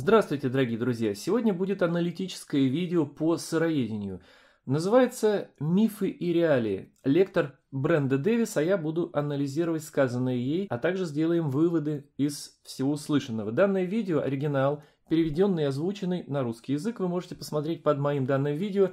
Здравствуйте, дорогие друзья! Сегодня будет аналитическое видео по сыроедению. Называется «Мифы и реалии». Лектор Бренда Дэвис, а я буду анализировать сказанное ей, а также сделаем выводы из всего услышанного. Данное видео – оригинал, переведенный и озвученный на русский язык. Вы можете посмотреть под моим данным видео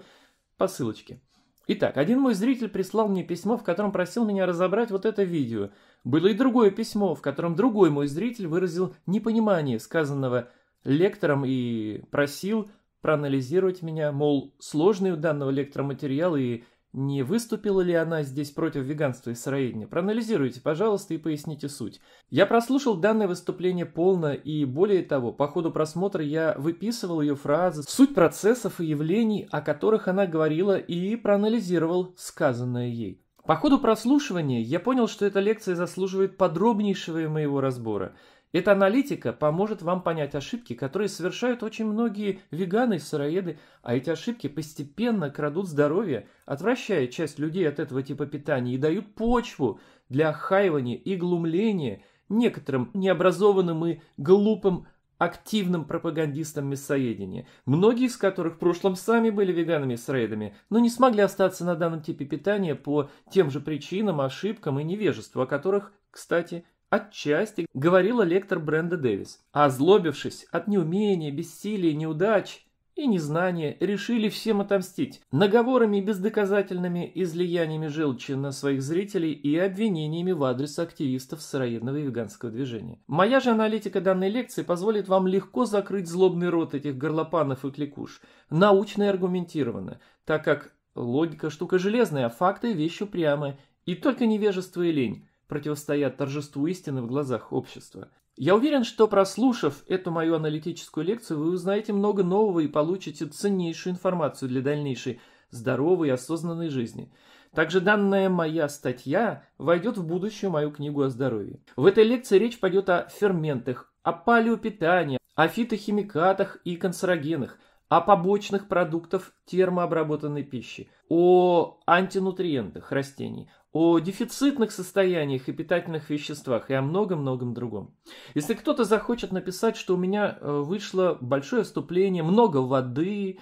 по ссылочке. Итак, один мой зритель прислал мне письмо, в котором просил меня разобрать вот это видео. Было и другое письмо, в котором другой мой зритель выразил непонимание сказанного лектором и просил проанализировать меня, мол, сложный у данного лектора материал и не выступила ли она здесь против веганства и сыроедения. Проанализируйте, пожалуйста, и поясните суть. Я прослушал данное выступление полно, и более того, по ходу просмотра я выписывал ее фразы, суть процессов и явлений, о которых она говорила, и проанализировал сказанное ей. По ходу прослушивания я понял, что эта лекция заслуживает подробнейшего моего разбора – эта аналитика поможет вам понять ошибки, которые совершают очень многие веганы и сыроеды, а эти ошибки постепенно крадут здоровье, отвращая часть людей от этого типа питания и дают почву для охаивания и глумления некоторым необразованным и глупым активным пропагандистам мясоедения, многие из которых в прошлом сами были веганами и сыроедами, но не смогли остаться на данном типе питания по тем же причинам, ошибкам и невежеству, о которых, кстати, Отчасти, говорила лектор Бренда Дэвис, озлобившись от неумения, бессилия, неудач и незнания, решили всем отомстить наговорами и бездоказательными излияниями желчи на своих зрителей и обвинениями в адрес активистов сыроедного и веганского движения. Моя же аналитика данной лекции позволит вам легко закрыть злобный рот этих горлопанов и кликуш, научно и аргументированно, так как логика штука железная, а факты вещь упрямая, и только невежество и лень – противостоят торжеству истины в глазах общества. Я уверен, что прослушав эту мою аналитическую лекцию, вы узнаете много нового и получите ценнейшую информацию для дальнейшей здоровой и осознанной жизни. Также данная моя статья войдет в будущую мою книгу о здоровье. В этой лекции речь пойдет о ферментах, о палеопитании, о фитохимикатах и канцерогенах, о побочных продуктах термообработанной пищи, о антинутриентах растений, о дефицитных состояниях и питательных веществах и о многом-многом другом. Если кто-то захочет написать, что у меня э, вышло большое вступление, много воды,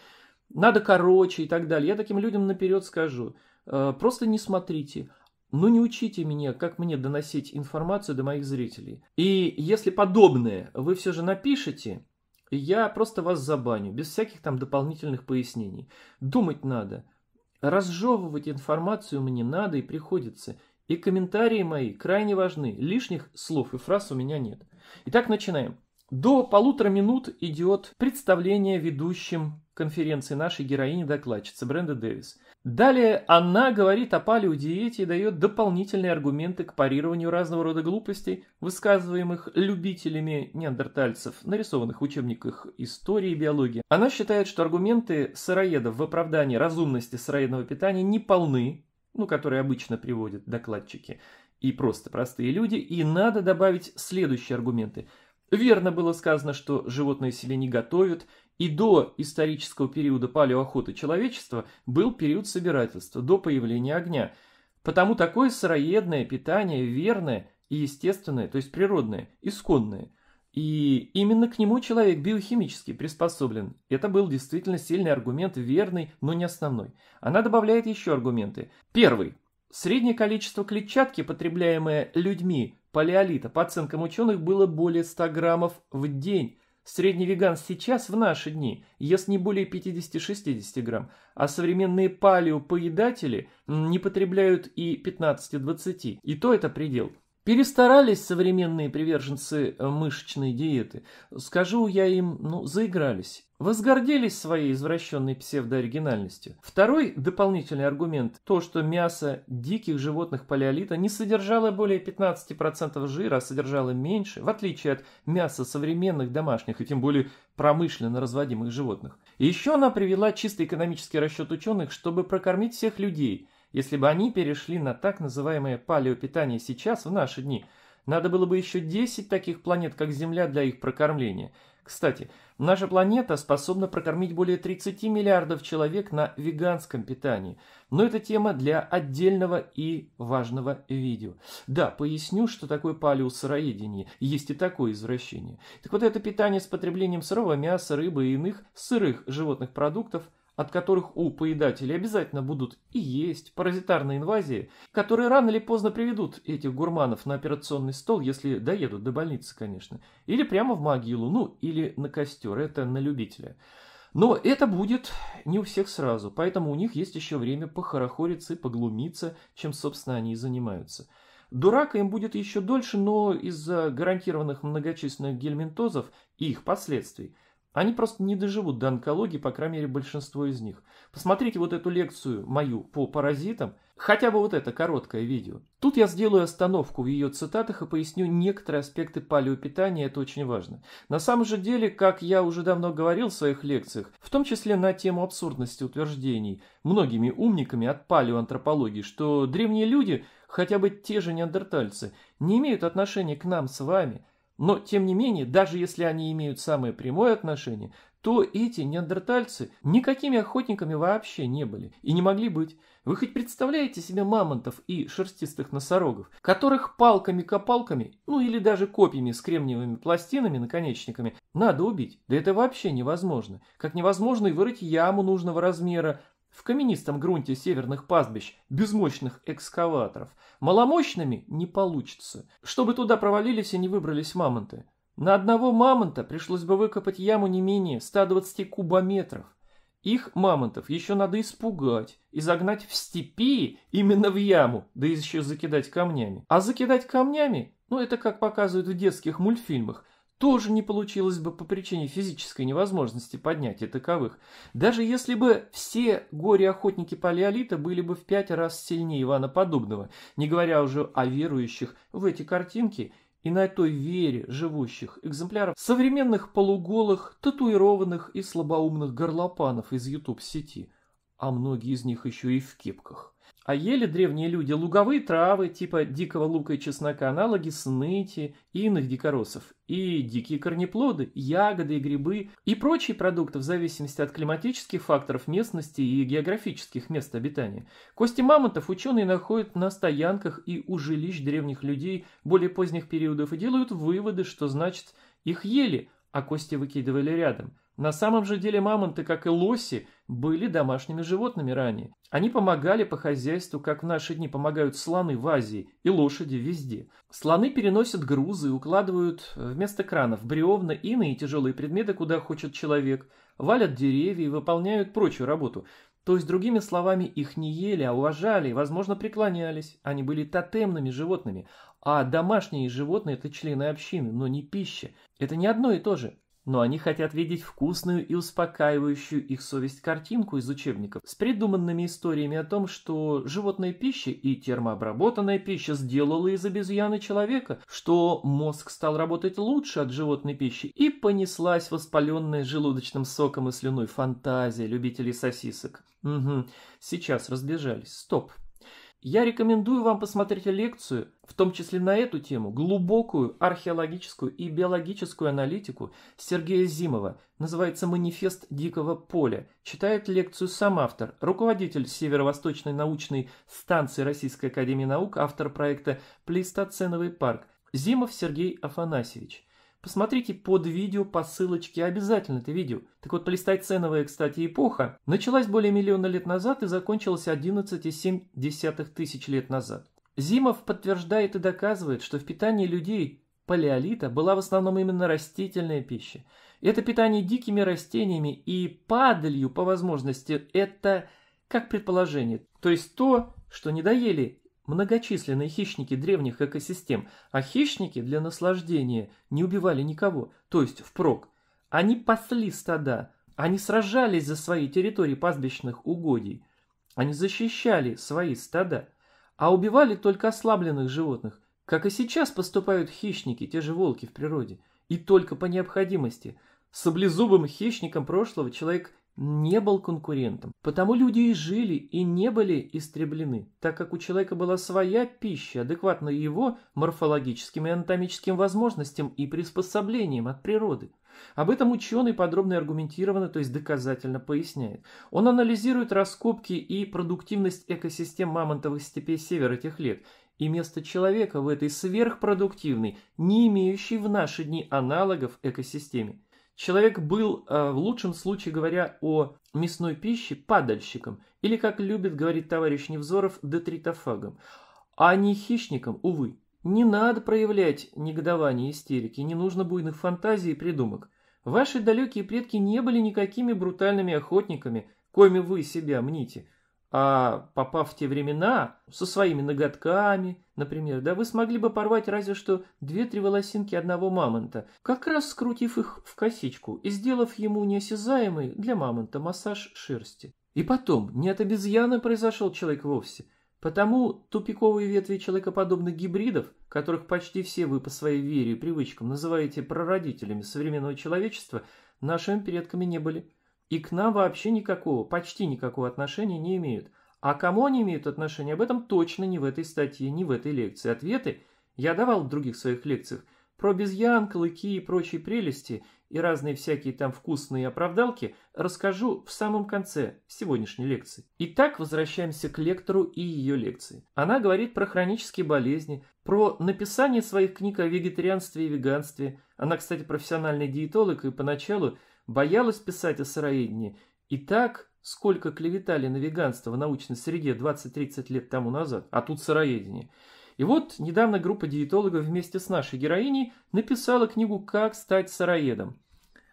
надо короче и так далее, я таким людям наперед скажу, э, просто не смотрите, ну не учите меня, как мне доносить информацию до моих зрителей. И если подобное вы все же напишете, я просто вас забаню, без всяких там дополнительных пояснений. Думать надо – Разжевывать информацию мне надо и приходится, и комментарии мои крайне важны, лишних слов и фраз у меня нет. Итак, начинаем. До полутора минут идет представление ведущим конференции нашей героини-докладчицы Бренда Дэвис. Далее она говорит о палеодиете и дает дополнительные аргументы к парированию разного рода глупостей, высказываемых любителями неандертальцев, нарисованных в учебниках истории и биологии. Она считает, что аргументы сыроедов в оправдании разумности сыроедного питания не полны, ну, которые обычно приводят докладчики, и просто простые люди, и надо добавить следующие аргументы – Верно было сказано, что животные в не готовят, и до исторического периода палеоохоты человечества был период собирательства, до появления огня. Потому такое сыроедное питание верное и естественное, то есть природное, исконное. И именно к нему человек биохимически приспособлен. Это был действительно сильный аргумент, верный, но не основной. Она добавляет еще аргументы. Первый. Среднее количество клетчатки, потребляемое людьми палеолита, по оценкам ученых, было более 100 граммов в день Средний веган сейчас, в наши дни, ест не более 50-60 грамм, а современные палеопоедатели не потребляют и 15-20. И то это предел – Перестарались современные приверженцы мышечной диеты. Скажу я им, ну, заигрались. Возгордились своей извращенной псевдооригинальностью. Второй дополнительный аргумент – то, что мясо диких животных палеолита не содержало более 15% жира, а содержало меньше, в отличие от мяса современных домашних и тем более промышленно разводимых животных. еще она привела чисто экономический расчет ученых, чтобы прокормить всех людей – если бы они перешли на так называемое палеопитание сейчас, в наши дни, надо было бы еще 10 таких планет, как Земля, для их прокормления. Кстати, наша планета способна прокормить более 30 миллиардов человек на веганском питании. Но это тема для отдельного и важного видео. Да, поясню, что такое палеосыроедение. Есть и такое извращение. Так вот, это питание с потреблением сырого мяса, рыбы и иных сырых животных продуктов – от которых у поедателей обязательно будут и есть паразитарные инвазии, которые рано или поздно приведут этих гурманов на операционный стол, если доедут до больницы, конечно, или прямо в могилу, ну, или на костер, это на любителя. Но это будет не у всех сразу, поэтому у них есть еще время похорохориться и поглумиться, чем, собственно, они и занимаются. Дурака им будет еще дольше, но из-за гарантированных многочисленных гельминтозов и их последствий – они просто не доживут до онкологии, по крайней мере, большинство из них. Посмотрите вот эту лекцию мою по паразитам, хотя бы вот это короткое видео. Тут я сделаю остановку в ее цитатах и поясню некоторые аспекты палеопитания, это очень важно. На самом же деле, как я уже давно говорил в своих лекциях, в том числе на тему абсурдности утверждений, многими умниками от палеоантропологии, что древние люди, хотя бы те же неандертальцы, не имеют отношения к нам с вами – но, тем не менее, даже если они имеют самое прямое отношение, то эти неандертальцы никакими охотниками вообще не были и не могли быть. Вы хоть представляете себе мамонтов и шерстистых носорогов, которых палками-копалками, ну или даже копьями с кремниевыми пластинами, наконечниками, надо убить? Да это вообще невозможно. Как невозможно и вырыть яму нужного размера, в каменистом грунте северных пастбищ без мощных экскаваторов. Маломощными не получится. Чтобы туда провалились и не выбрались мамонты. На одного мамонта пришлось бы выкопать яму не менее 120 кубометров. Их, мамонтов, еще надо испугать и загнать в степи именно в яму, да еще закидать камнями. А закидать камнями, ну это как показывают в детских мультфильмах – тоже не получилось бы по причине физической невозможности поднятия таковых, даже если бы все горе-охотники палеолита были бы в пять раз сильнее Ивана Подобного, не говоря уже о верующих в эти картинки и на той вере живущих экземпляров современных полуголых, татуированных и слабоумных горлопанов из YouTube-сети, а многие из них еще и в кепках. А ели древние люди луговые травы, типа дикого лука и чеснока, аналоги сныти и иных дикоросов, и дикие корнеплоды, ягоды и грибы, и прочие продукты в зависимости от климатических факторов местности и географических мест обитания. Кости мамонтов ученые находят на стоянках и у жилищ древних людей более поздних периодов и делают выводы, что значит их ели, а кости выкидывали рядом. На самом же деле мамонты, как и лоси, были домашними животными ранее. Они помогали по хозяйству, как в наши дни помогают слоны в Азии и лошади везде. Слоны переносят грузы и укладывают э, вместо кранов бревна, иные тяжелые предметы, куда хочет человек, валят деревья и выполняют прочую работу. То есть, другими словами, их не ели, а уважали, возможно, преклонялись. Они были тотемными животными. А домашние животные – это члены общины, но не пища. Это не одно и то же но они хотят видеть вкусную и успокаивающую их совесть картинку из учебников с придуманными историями о том, что животная пища и термообработанная пища сделала из обезьяны человека, что мозг стал работать лучше от животной пищи и понеслась воспаленная желудочным соком и слюной фантазия любителей сосисок. Угу, сейчас разбежались. Стоп, я рекомендую вам посмотреть лекцию, в том числе на эту тему, глубокую археологическую и биологическую аналитику Сергея Зимова. Называется «Манифест дикого поля». Читает лекцию сам автор, руководитель Северо-Восточной научной станции Российской Академии Наук, автор проекта «Плейстоценовый парк» Зимов Сергей Афанасьевич. Посмотрите под видео по ссылочке, обязательно это видео. Так вот, плестоценовая, кстати, эпоха началась более миллиона лет назад и закончилась 11,7 тысяч лет назад. Зимов подтверждает и доказывает, что в питании людей палеолита была в основном именно растительная пища. Это питание дикими растениями и падалью, по возможности, это как предположение, то есть то, что не доели Многочисленные хищники древних экосистем, а хищники для наслаждения не убивали никого, то есть впрок. Они пасли стада, они сражались за свои территории пастбищных угодий, они защищали свои стада, а убивали только ослабленных животных, как и сейчас поступают хищники, те же волки в природе, и только по необходимости. С облезубым хищником прошлого человек не был конкурентом. Потому люди и жили, и не были истреблены, так как у человека была своя пища, адекватная его морфологическим и анатомическим возможностям и приспособлениям от природы. Об этом ученый подробно и аргументированно, то есть доказательно поясняет. Он анализирует раскопки и продуктивность экосистем мамонтовых степей севера тех лет и место человека в этой сверхпродуктивной, не имеющей в наши дни аналогов экосистеме. Человек был, э, в лучшем случае говоря о мясной пище, падальщиком, или, как любит говорить товарищ Невзоров, детритофагом, а не хищником, увы. Не надо проявлять негодование и истерики, не нужно буйных фантазий и придумок. Ваши далекие предки не были никакими брутальными охотниками, коими вы себя мните – а попав в те времена, со своими ноготками, например, да, вы смогли бы порвать разве что две-три волосинки одного мамонта, как раз скрутив их в косичку и сделав ему неосязаемый для мамонта массаж шерсти. И потом, не от обезьяны произошел человек вовсе, потому тупиковые ветви человекоподобных гибридов, которых почти все вы по своей вере и привычкам называете прародителями современного человечества, нашими предками не были и к нам вообще никакого, почти никакого отношения не имеют. А кому они имеют отношение, об этом точно не в этой статье, не в этой лекции. Ответы я давал в других своих лекциях про обезьян, клыки и прочие прелести и разные всякие там вкусные оправдалки расскажу в самом конце сегодняшней лекции. Итак, возвращаемся к лектору и ее лекции. Она говорит про хронические болезни, про написание своих книг о вегетарианстве и веганстве. Она, кстати, профессиональный диетолог и поначалу боялась писать о сыроедении. И так, сколько клеветали на веганство в научной среде 20-30 лет тому назад, а тут сыроедение. И вот недавно группа диетологов вместе с нашей героиней написала книгу «Как стать сыроедом».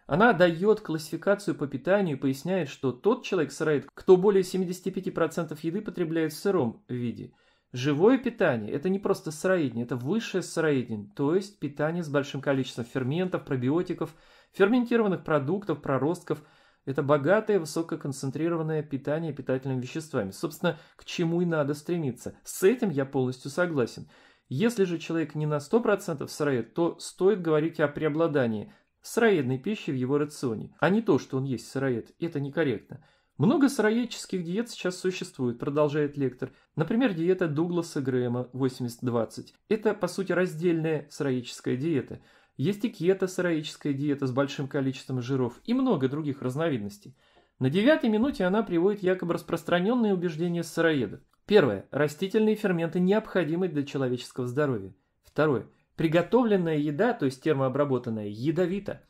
Она дает классификацию по питанию и поясняет, что тот человек сыроед, кто более 75% еды потребляет в сыром виде. Живое питание – это не просто сыроедение, это высшее сыроедение, то есть питание с большим количеством ферментов, пробиотиков – ферментированных продуктов, проростков. Это богатое, высококонцентрированное питание питательными веществами. Собственно, к чему и надо стремиться. С этим я полностью согласен. Если же человек не на 100% сыроед, то стоит говорить о преобладании сыроедной пищи в его рационе, а не то, что он есть сыроед. Это некорректно. Много сыроедческих диет сейчас существует, продолжает лектор. Например, диета Дугласа Грэма 80-20. Это, по сути, раздельная сыроедческая диета – есть и кето-сыроическая диета с большим количеством жиров и много других разновидностей. На девятой минуте она приводит якобы распространенные убеждения сыроедов. Первое. Растительные ферменты необходимы для человеческого здоровья. Второе. Приготовленная еда, то есть термообработанная, ядовита.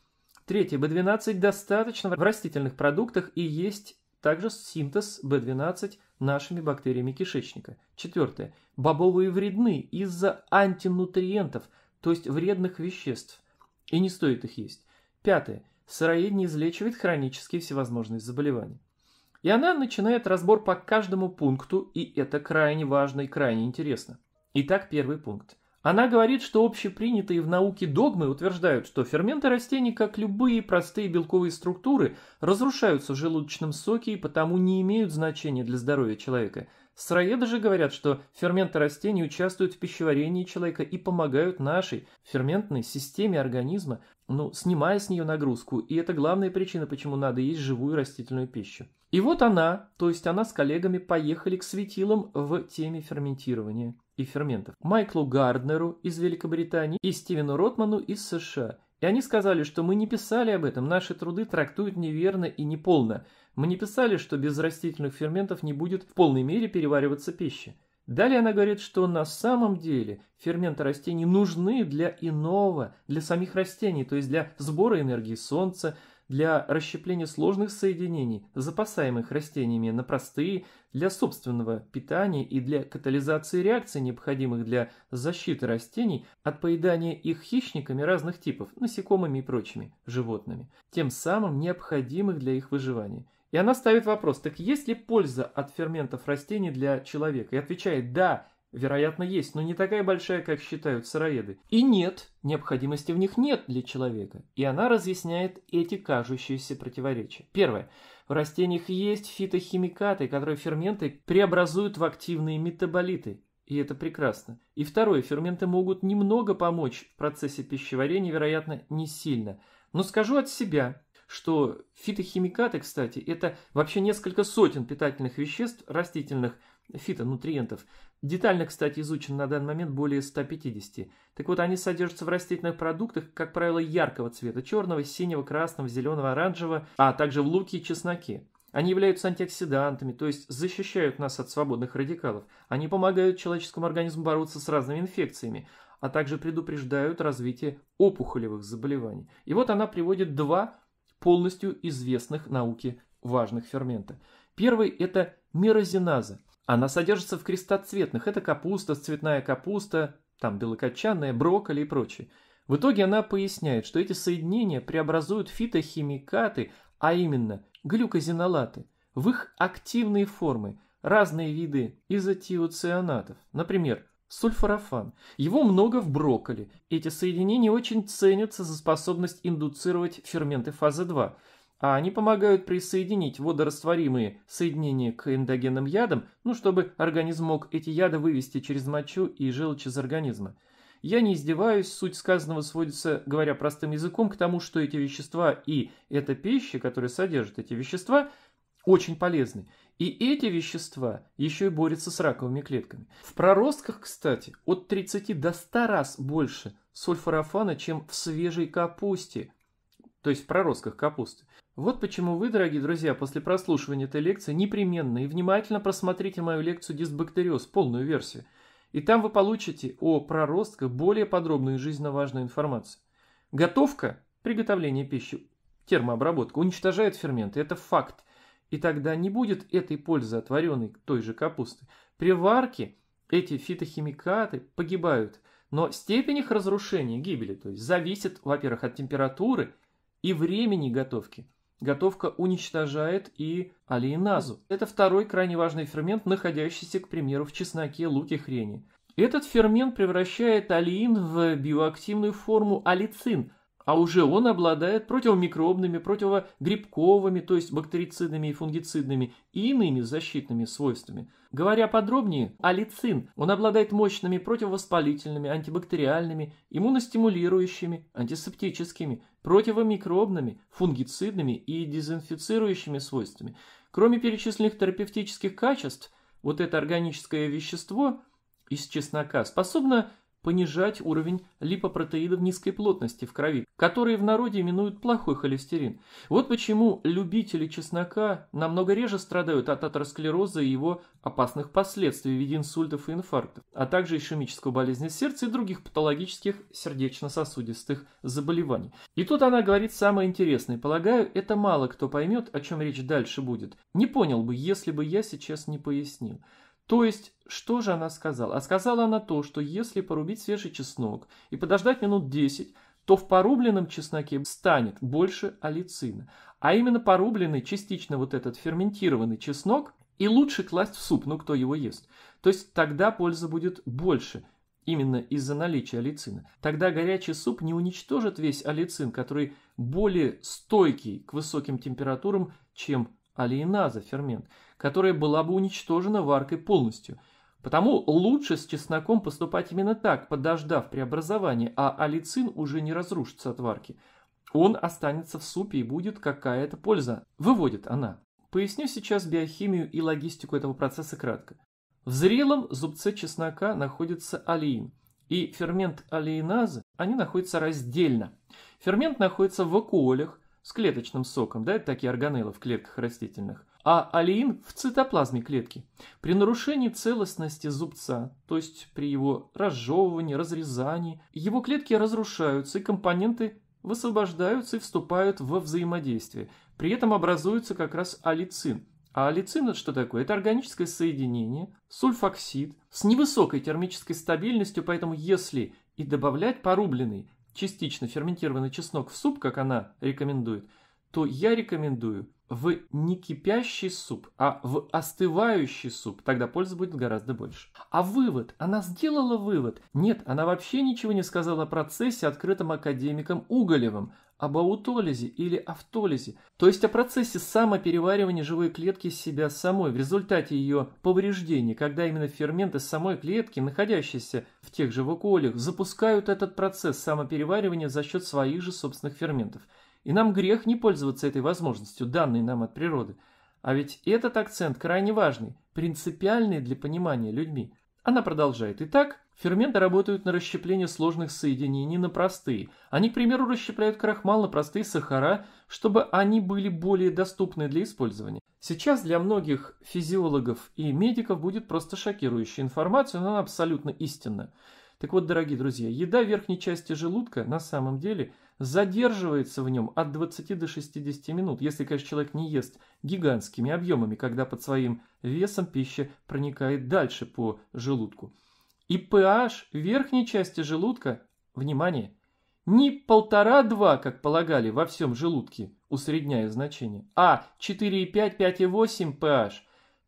Третье. B12 достаточно в растительных продуктах и есть также синтез B12 нашими бактериями кишечника. Четвертое. Бобовые вредны из-за антинутриентов – то есть вредных веществ, и не стоит их есть. Пятое. Сыроедение излечивает хронические всевозможные заболевания. И она начинает разбор по каждому пункту, и это крайне важно и крайне интересно. Итак, первый пункт. Она говорит, что общепринятые в науке догмы утверждают, что ферменты растений, как любые простые белковые структуры, разрушаются в желудочном соке и потому не имеют значения для здоровья человека – Сыроеды же говорят, что ферменты растений участвуют в пищеварении человека и помогают нашей ферментной системе организма, ну, снимая с нее нагрузку. И это главная причина, почему надо есть живую растительную пищу. И вот она, то есть она с коллегами поехали к светилам в теме ферментирования и ферментов. Майклу Гарднеру из Великобритании и Стивену Ротману из США. И они сказали, что мы не писали об этом, наши труды трактуют неверно и неполно. Мы не писали, что без растительных ферментов не будет в полной мере перевариваться пища. Далее она говорит, что на самом деле ферменты растений нужны для иного, для самих растений, то есть для сбора энергии солнца, для расщепления сложных соединений, запасаемых растениями на простые, для собственного питания и для катализации реакций, необходимых для защиты растений от поедания их хищниками разных типов, насекомыми и прочими животными, тем самым необходимых для их выживания. И она ставит вопрос, так есть ли польза от ферментов растений для человека? И отвечает, да, вероятно, есть, но не такая большая, как считают сыроеды. И нет, необходимости в них нет для человека. И она разъясняет эти кажущиеся противоречия. Первое. В растениях есть фитохимикаты, которые ферменты преобразуют в активные метаболиты. И это прекрасно. И второе, ферменты могут немного помочь в процессе пищеварения, вероятно, не сильно. Но скажу от себя, что фитохимикаты, кстати, это вообще несколько сотен питательных веществ растительных, фитонутриентов. Детально, кстати, изучено на данный момент более 150. Так вот, они содержатся в растительных продуктах, как правило, яркого цвета, черного, синего, красного, зеленого, оранжевого, а также в луке и чесноке. Они являются антиоксидантами, то есть защищают нас от свободных радикалов. Они помогают человеческому организму бороться с разными инфекциями, а также предупреждают развитие опухолевых заболеваний. И вот она приводит два полностью известных науке важных фермента. Первый – это мирозиназа. Она содержится в крестоцветных. Это капуста, цветная капуста, там белокочанная, брокколи и прочее. В итоге она поясняет, что эти соединения преобразуют фитохимикаты, а именно глюкозинолаты, в их активные формы, разные виды изотиоцианатов. Например, сульфорафан. Его много в брокколи. Эти соединения очень ценятся за способность индуцировать ферменты фазы 2, а они помогают присоединить водорастворимые соединения к эндогенным ядам, ну, чтобы организм мог эти яды вывести через мочу и желчь из организма. Я не издеваюсь, суть сказанного сводится, говоря простым языком, к тому, что эти вещества и эта пища, которая содержит эти вещества, очень полезны. И эти вещества еще и борются с раковыми клетками. В проростках, кстати, от 30 до 100 раз больше сульфорафана, чем в свежей капусте, то есть в проростках капусты. Вот почему вы, дорогие друзья, после прослушивания этой лекции непременно и внимательно просмотрите мою лекцию «Дисбактериоз», полную версию. И там вы получите о проростках более подробную и жизненно важную информацию. Готовка, приготовление пищи, термообработка уничтожает ферменты. Это факт. И тогда не будет этой пользы отваренной той же капусты. При варке эти фитохимикаты погибают, но степень их разрушения, гибели, то есть зависит, во-первых, от температуры и времени готовки. Готовка уничтожает и алиеназу. Это второй крайне важный фермент, находящийся, к примеру, в чесноке, луке, хрени. Этот фермент превращает алиин в биоактивную форму алицин – а уже он обладает противомикробными, противогрибковыми, то есть бактерицидными и фунгицидными, и иными защитными свойствами. Говоря подробнее, алицин, он обладает мощными противовоспалительными, антибактериальными, иммуностимулирующими, антисептическими, противомикробными, фунгицидными и дезинфицирующими свойствами. Кроме перечисленных терапевтических качеств, вот это органическое вещество из чеснока способно понижать уровень липопротеидов низкой плотности в крови, которые в народе именуют плохой холестерин. Вот почему любители чеснока намного реже страдают от атеросклероза и его опасных последствий в виде инсультов и инфарктов, а также ишемической болезни сердца и других патологических сердечно-сосудистых заболеваний. И тут она говорит самое интересное. Полагаю, это мало кто поймет, о чем речь дальше будет. Не понял бы, если бы я сейчас не пояснил. То есть, что же она сказала? А сказала она то, что если порубить свежий чеснок и подождать минут 10, то в порубленном чесноке станет больше алицина. А именно порубленный, частично вот этот ферментированный чеснок и лучше класть в суп, ну кто его ест. То есть тогда польза будет больше, именно из-за наличия алицина. Тогда горячий суп не уничтожит весь алицин, который более стойкий к высоким температурам, чем алиеназа фермент которая была бы уничтожена варкой полностью. Потому лучше с чесноком поступать именно так, подождав преобразования, а алицин уже не разрушится от варки. Он останется в супе и будет какая-то польза. Выводит она. Поясню сейчас биохимию и логистику этого процесса кратко. В зрелом зубце чеснока находится алиин и фермент алииназы, они находятся раздельно. Фермент находится в вакуолях, с клеточным соком, да, это такие органеллы в клетках растительных, а алиин в цитоплазме клетки. При нарушении целостности зубца, то есть при его разжевывании, разрезании, его клетки разрушаются и компоненты высвобождаются и вступают во взаимодействие. При этом образуется как раз алицин. А алицин это что такое? Это органическое соединение, сульфоксид с невысокой термической стабильностью, поэтому если и добавлять порубленный, частично ферментированный чеснок в суп, как она рекомендует, то я рекомендую в не кипящий суп, а в остывающий суп. Тогда пользы будет гораздо больше. А вывод? Она сделала вывод? Нет, она вообще ничего не сказала о процессе, открытом академиком Уголевым об аутолизе или автолизе, то есть о процессе самопереваривания живой клетки себя самой в результате ее повреждений, когда именно ферменты самой клетки, находящиеся в тех же вакуолях, запускают этот процесс самопереваривания за счет своих же собственных ферментов. И нам грех не пользоваться этой возможностью, данной нам от природы. А ведь этот акцент крайне важный, принципиальный для понимания людьми. Она продолжает. Итак, Ферменты работают на расщепление сложных соединений на простые. Они, к примеру, расщепляют крахмал на простые сахара, чтобы они были более доступны для использования. Сейчас для многих физиологов и медиков будет просто шокирующая информация, но она абсолютно истинна. Так вот, дорогие друзья, еда верхней части желудка на самом деле задерживается в нем от 20 до 60 минут, если, конечно, человек не ест гигантскими объемами, когда под своим весом пища проникает дальше по желудку и pH верхней части желудка, внимание, не полтора-два, как полагали во всем желудке, усредняя значение, а 4,5, 5,8 pH,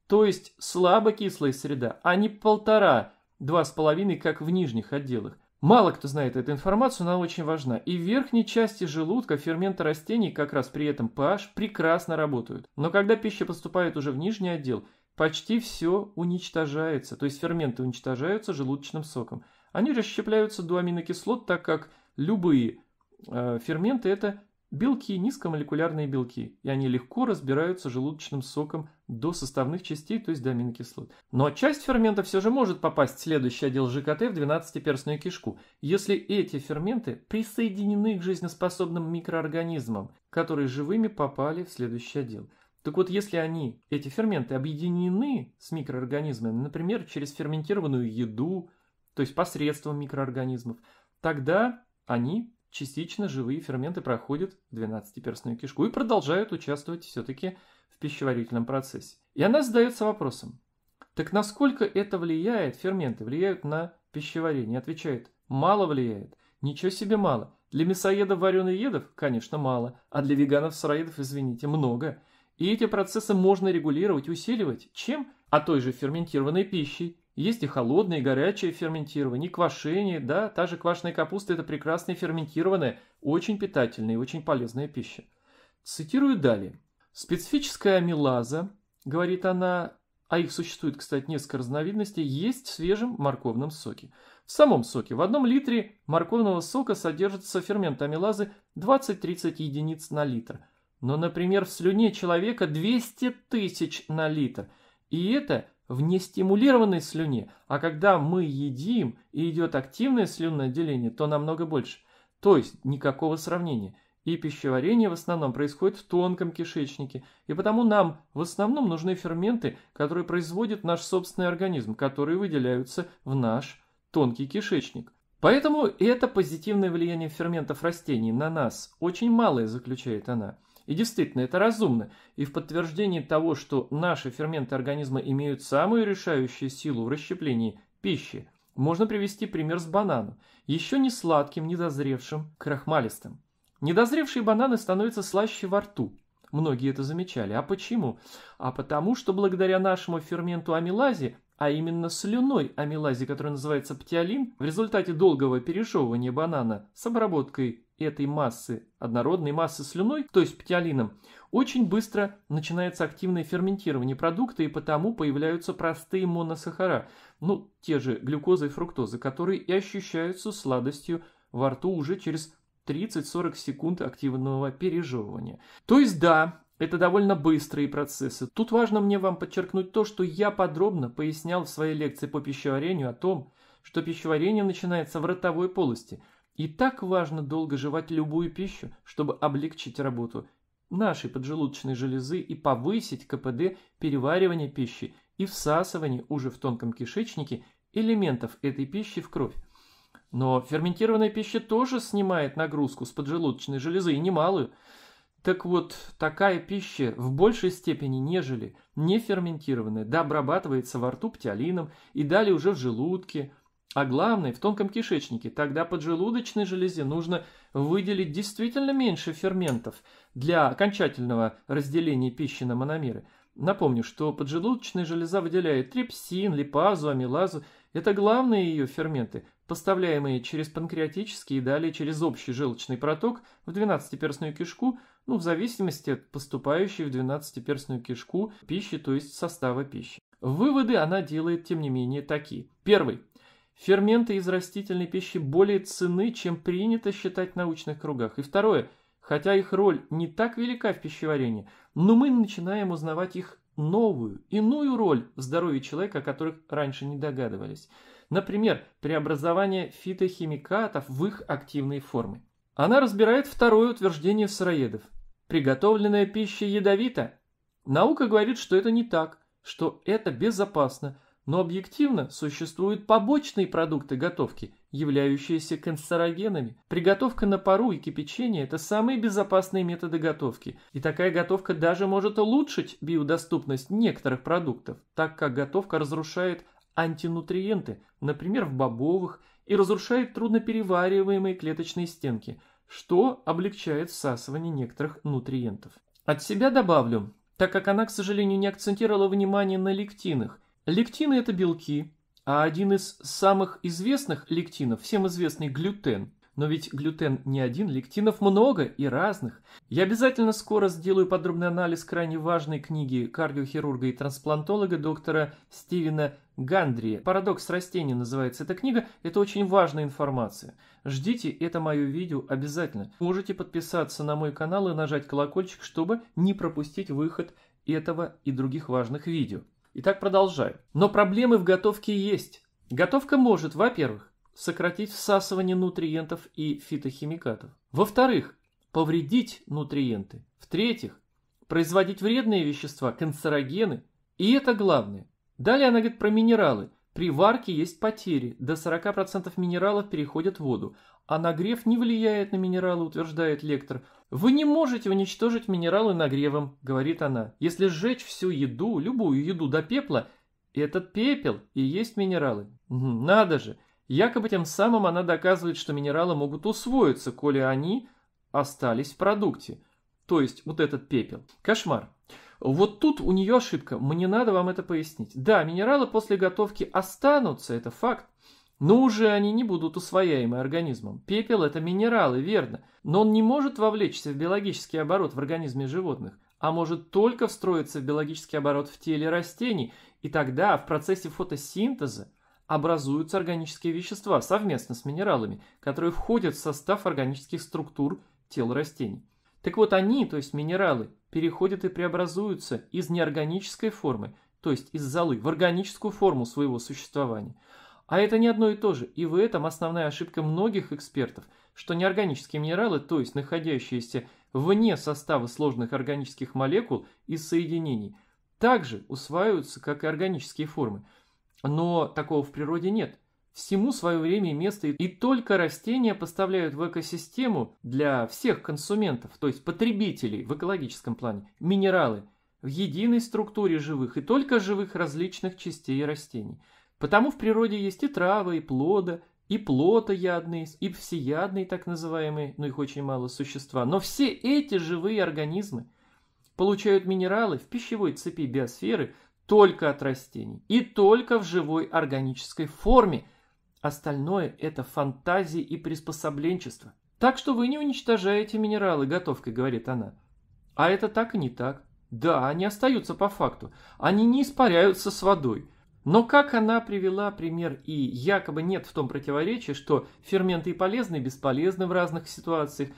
то есть слабокислая среда, а не полтора, два с половиной, как в нижних отделах. Мало кто знает эту информацию, она очень важна. И в верхней части желудка ферменты растений как раз при этом pH прекрасно работают. Но когда пища поступает уже в нижний отдел, почти все уничтожается, то есть ферменты уничтожаются желудочным соком. Они расщепляются до аминокислот, так как любые э, ферменты это белки, низкомолекулярные белки, и они легко разбираются желудочным соком до составных частей, то есть до аминокислот. Но часть фермента все же может попасть в следующий отдел ЖКТ в 12-перстную кишку, если эти ферменты присоединены к жизнеспособным микроорганизмам, которые живыми попали в следующий отдел. Так вот, если они, эти ферменты, объединены с микроорганизмами, например, через ферментированную еду, то есть посредством микроорганизмов, тогда они, частично живые ферменты, проходят 12-перстную кишку и продолжают участвовать все-таки в пищеварительном процессе. И она задается вопросом, так насколько это влияет, ферменты влияют на пищеварение? Отвечает, мало влияет. Ничего себе мало. Для мясоедов, вареных едов, конечно, мало. А для веганов, сыроедов, извините, много. И эти процессы можно регулировать, усиливать. Чем? А той же ферментированной пищей. Есть и холодное, и горячее ферментирование, и квашение, да, та же квашеная капуста – это прекрасная ферментированная, очень питательная и очень полезная пища. Цитирую далее. Специфическая амилаза, говорит она, а их существует, кстати, несколько разновидностей, есть в свежем морковном соке. В самом соке в одном литре морковного сока содержится фермент амилазы 20-30 единиц на литр – но, например, в слюне человека 200 тысяч на литр. И это в нестимулированной слюне. А когда мы едим и идет активное слюнное слюноотделение, то намного больше. То есть никакого сравнения. И пищеварение в основном происходит в тонком кишечнике. И потому нам в основном нужны ферменты, которые производит наш собственный организм, которые выделяются в наш тонкий кишечник. Поэтому это позитивное влияние ферментов растений на нас. Очень малое заключает она. И действительно, это разумно. И в подтверждении того, что наши ферменты организма имеют самую решающую силу в расщеплении пищи, можно привести пример с бананом, еще не сладким, недозревшим, крахмалистым. Недозревшие бананы становятся слаще во рту. Многие это замечали. А почему? А потому что благодаря нашему ферменту амилазе, а именно слюной амилазе, которая называется птиолин, в результате долгого пережевывания банана с обработкой этой массы, однородной массы слюной, то есть птиолином, очень быстро начинается активное ферментирование продукта, и потому появляются простые моносахара, ну, те же глюкоза и фруктоза, которые и ощущаются сладостью во рту уже через 30-40 секунд активного пережевывания. То есть да, это довольно быстрые процессы. Тут важно мне вам подчеркнуть то, что я подробно пояснял в своей лекции по пищеварению о том, что пищеварение начинается в ротовой полости – и так важно долго жевать любую пищу, чтобы облегчить работу нашей поджелудочной железы и повысить КПД переваривания пищи и всасывания уже в тонком кишечнике элементов этой пищи в кровь. Но ферментированная пища тоже снимает нагрузку с поджелудочной железы и немалую. Так вот, такая пища в большей степени, нежели неферментированная, да обрабатывается во рту птиолином и далее уже в желудке – а главное, в тонком кишечнике. Тогда поджелудочной железе нужно выделить действительно меньше ферментов для окончательного разделения пищи на мономеры. Напомню, что поджелудочная железа выделяет трипсин, липазу, амилазу. Это главные ее ферменты, поставляемые через панкреатический и далее через общий желчный проток в 12-перстную кишку, ну, в зависимости от поступающей в 12-перстную кишку пищи, то есть состава пищи. Выводы она делает, тем не менее, такие. Первый. Ферменты из растительной пищи более ценны, чем принято считать в научных кругах. И второе, хотя их роль не так велика в пищеварении, но мы начинаем узнавать их новую, иную роль в здоровье человека, о которых раньше не догадывались. Например, преобразование фитохимикатов в их активные формы. Она разбирает второе утверждение сыроедов. Приготовленная пища ядовита. Наука говорит, что это не так, что это безопасно – но объективно существуют побочные продукты готовки, являющиеся канцерогенами. Приготовка на пару и кипячение – это самые безопасные методы готовки, и такая готовка даже может улучшить биодоступность некоторых продуктов, так как готовка разрушает антинутриенты, например, в бобовых, и разрушает трудноперевариваемые клеточные стенки, что облегчает всасывание некоторых нутриентов. От себя добавлю, так как она, к сожалению, не акцентировала внимание на лектинах, Лектины – это белки, а один из самых известных лектинов – всем известный глютен. Но ведь глютен не один, лектинов много и разных. Я обязательно скоро сделаю подробный анализ крайне важной книги кардиохирурга и трансплантолога доктора Стивена Гандрия. «Парадокс растений называется эта книга. Это очень важная информация. Ждите это мое видео обязательно. Можете подписаться на мой канал и нажать колокольчик, чтобы не пропустить выход этого и других важных видео. И так продолжаю. Но проблемы в готовке есть. Готовка может, во-первых, сократить всасывание нутриентов и фитохимикатов. Во-вторых, повредить нутриенты. В-третьих, производить вредные вещества, канцерогены. И это главное. Далее она говорит про минералы. При варке есть потери. До 40% минералов переходят в воду. А нагрев не влияет на минералы, утверждает лектор. «Вы не можете уничтожить минералы нагревом», — говорит она. «Если сжечь всю еду, любую еду до пепла, этот пепел и есть минералы». Надо же! Якобы тем самым она доказывает, что минералы могут усвоиться, коли они остались в продукте. То есть вот этот пепел. Кошмар. Вот тут у нее ошибка. Мне надо вам это пояснить. Да, минералы после готовки останутся, это факт. Но уже они не будут усвояемы организмом. Пепел – это минералы, верно, но он не может вовлечься в биологический оборот в организме животных, а может только встроиться в биологический оборот в теле растений, и тогда в процессе фотосинтеза образуются органические вещества совместно с минералами, которые входят в состав органических структур тел растений. Так вот они, то есть минералы, переходят и преобразуются из неорганической формы, то есть из золы, в органическую форму своего существования – а это не одно и то же, и в этом основная ошибка многих экспертов, что неорганические минералы, то есть находящиеся вне состава сложных органических молекул и соединений, также усваиваются, как и органические формы. Но такого в природе нет. Всему свое время и место, и только растения поставляют в экосистему для всех консументов, то есть потребителей в экологическом плане, минералы в единой структуре живых и только живых различных частей растений – Потому в природе есть и травы, и плода, и плотоядные, и всеядные так называемые, но ну, их очень мало существа. Но все эти живые организмы получают минералы в пищевой цепи биосферы только от растений и только в живой органической форме. Остальное – это фантазии и приспособленчество. Так что вы не уничтожаете минералы готовкой, говорит она. А это так и не так. Да, они остаются по факту. Они не испаряются с водой – но как она привела пример И, якобы нет в том противоречия, что ферменты и полезны, и бесполезны в разных ситуациях,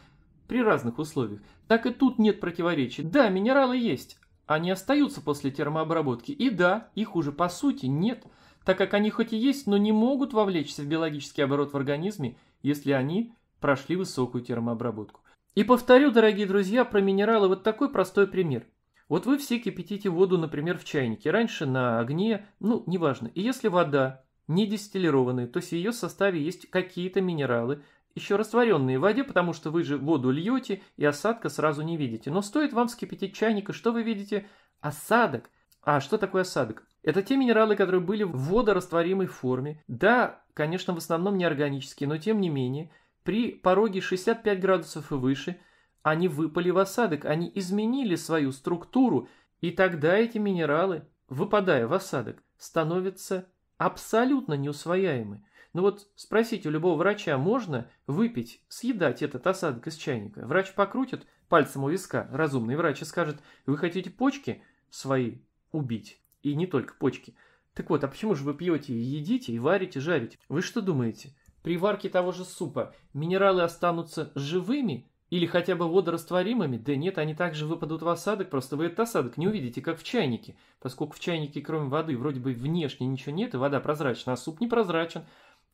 при разных условиях. Так и тут нет противоречий. Да, минералы есть, они остаются после термообработки. И да, их уже по сути нет, так как они хоть и есть, но не могут вовлечься в биологический оборот в организме, если они прошли высокую термообработку. И повторю, дорогие друзья, про минералы вот такой простой пример – вот вы все кипятите воду, например, в чайнике, раньше на огне, ну, неважно. И если вода не дистиллированная, то есть в ее составе есть какие-то минералы, еще растворенные в воде, потому что вы же воду льете и осадка сразу не видите. Но стоит вам вскипятить чайник, и что вы видите? Осадок. А что такое осадок? Это те минералы, которые были в водорастворимой форме. Да, конечно, в основном неорганические, но тем не менее, при пороге 65 градусов и выше – они выпали в осадок, они изменили свою структуру, и тогда эти минералы, выпадая в осадок, становятся абсолютно неусвояемы. Ну вот спросите у любого врача, можно выпить, съедать этот осадок из чайника? Врач покрутит пальцем у виска, разумный врач, и скажет, вы хотите почки свои убить? И не только почки. Так вот, а почему же вы пьете и едите, и варите, и жарите? Вы что думаете? При варке того же супа минералы останутся живыми или хотя бы водорастворимыми? Да нет, они также выпадут в осадок, просто вы этот осадок не увидите, как в чайнике. Поскольку в чайнике кроме воды вроде бы внешне ничего нет, и вода прозрачна, а суп не прозрачен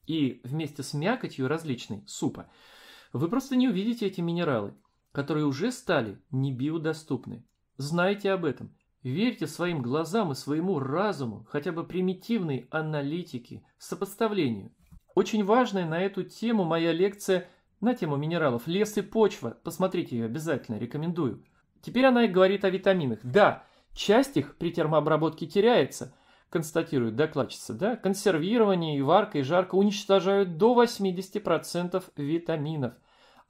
И вместе с мякотью различной супа вы просто не увидите эти минералы, которые уже стали не биодоступны. Знайте об этом. Верьте своим глазам и своему разуму, хотя бы примитивной аналитике, сопоставлению. Очень важная на эту тему моя лекция – на тему минералов «Лес и почва». Посмотрите ее обязательно, рекомендую. Теперь она и говорит о витаминах. Да, часть их при термообработке теряется, констатирует докладчица. Да? Консервирование и варка, и жарка уничтожают до 80% витаминов.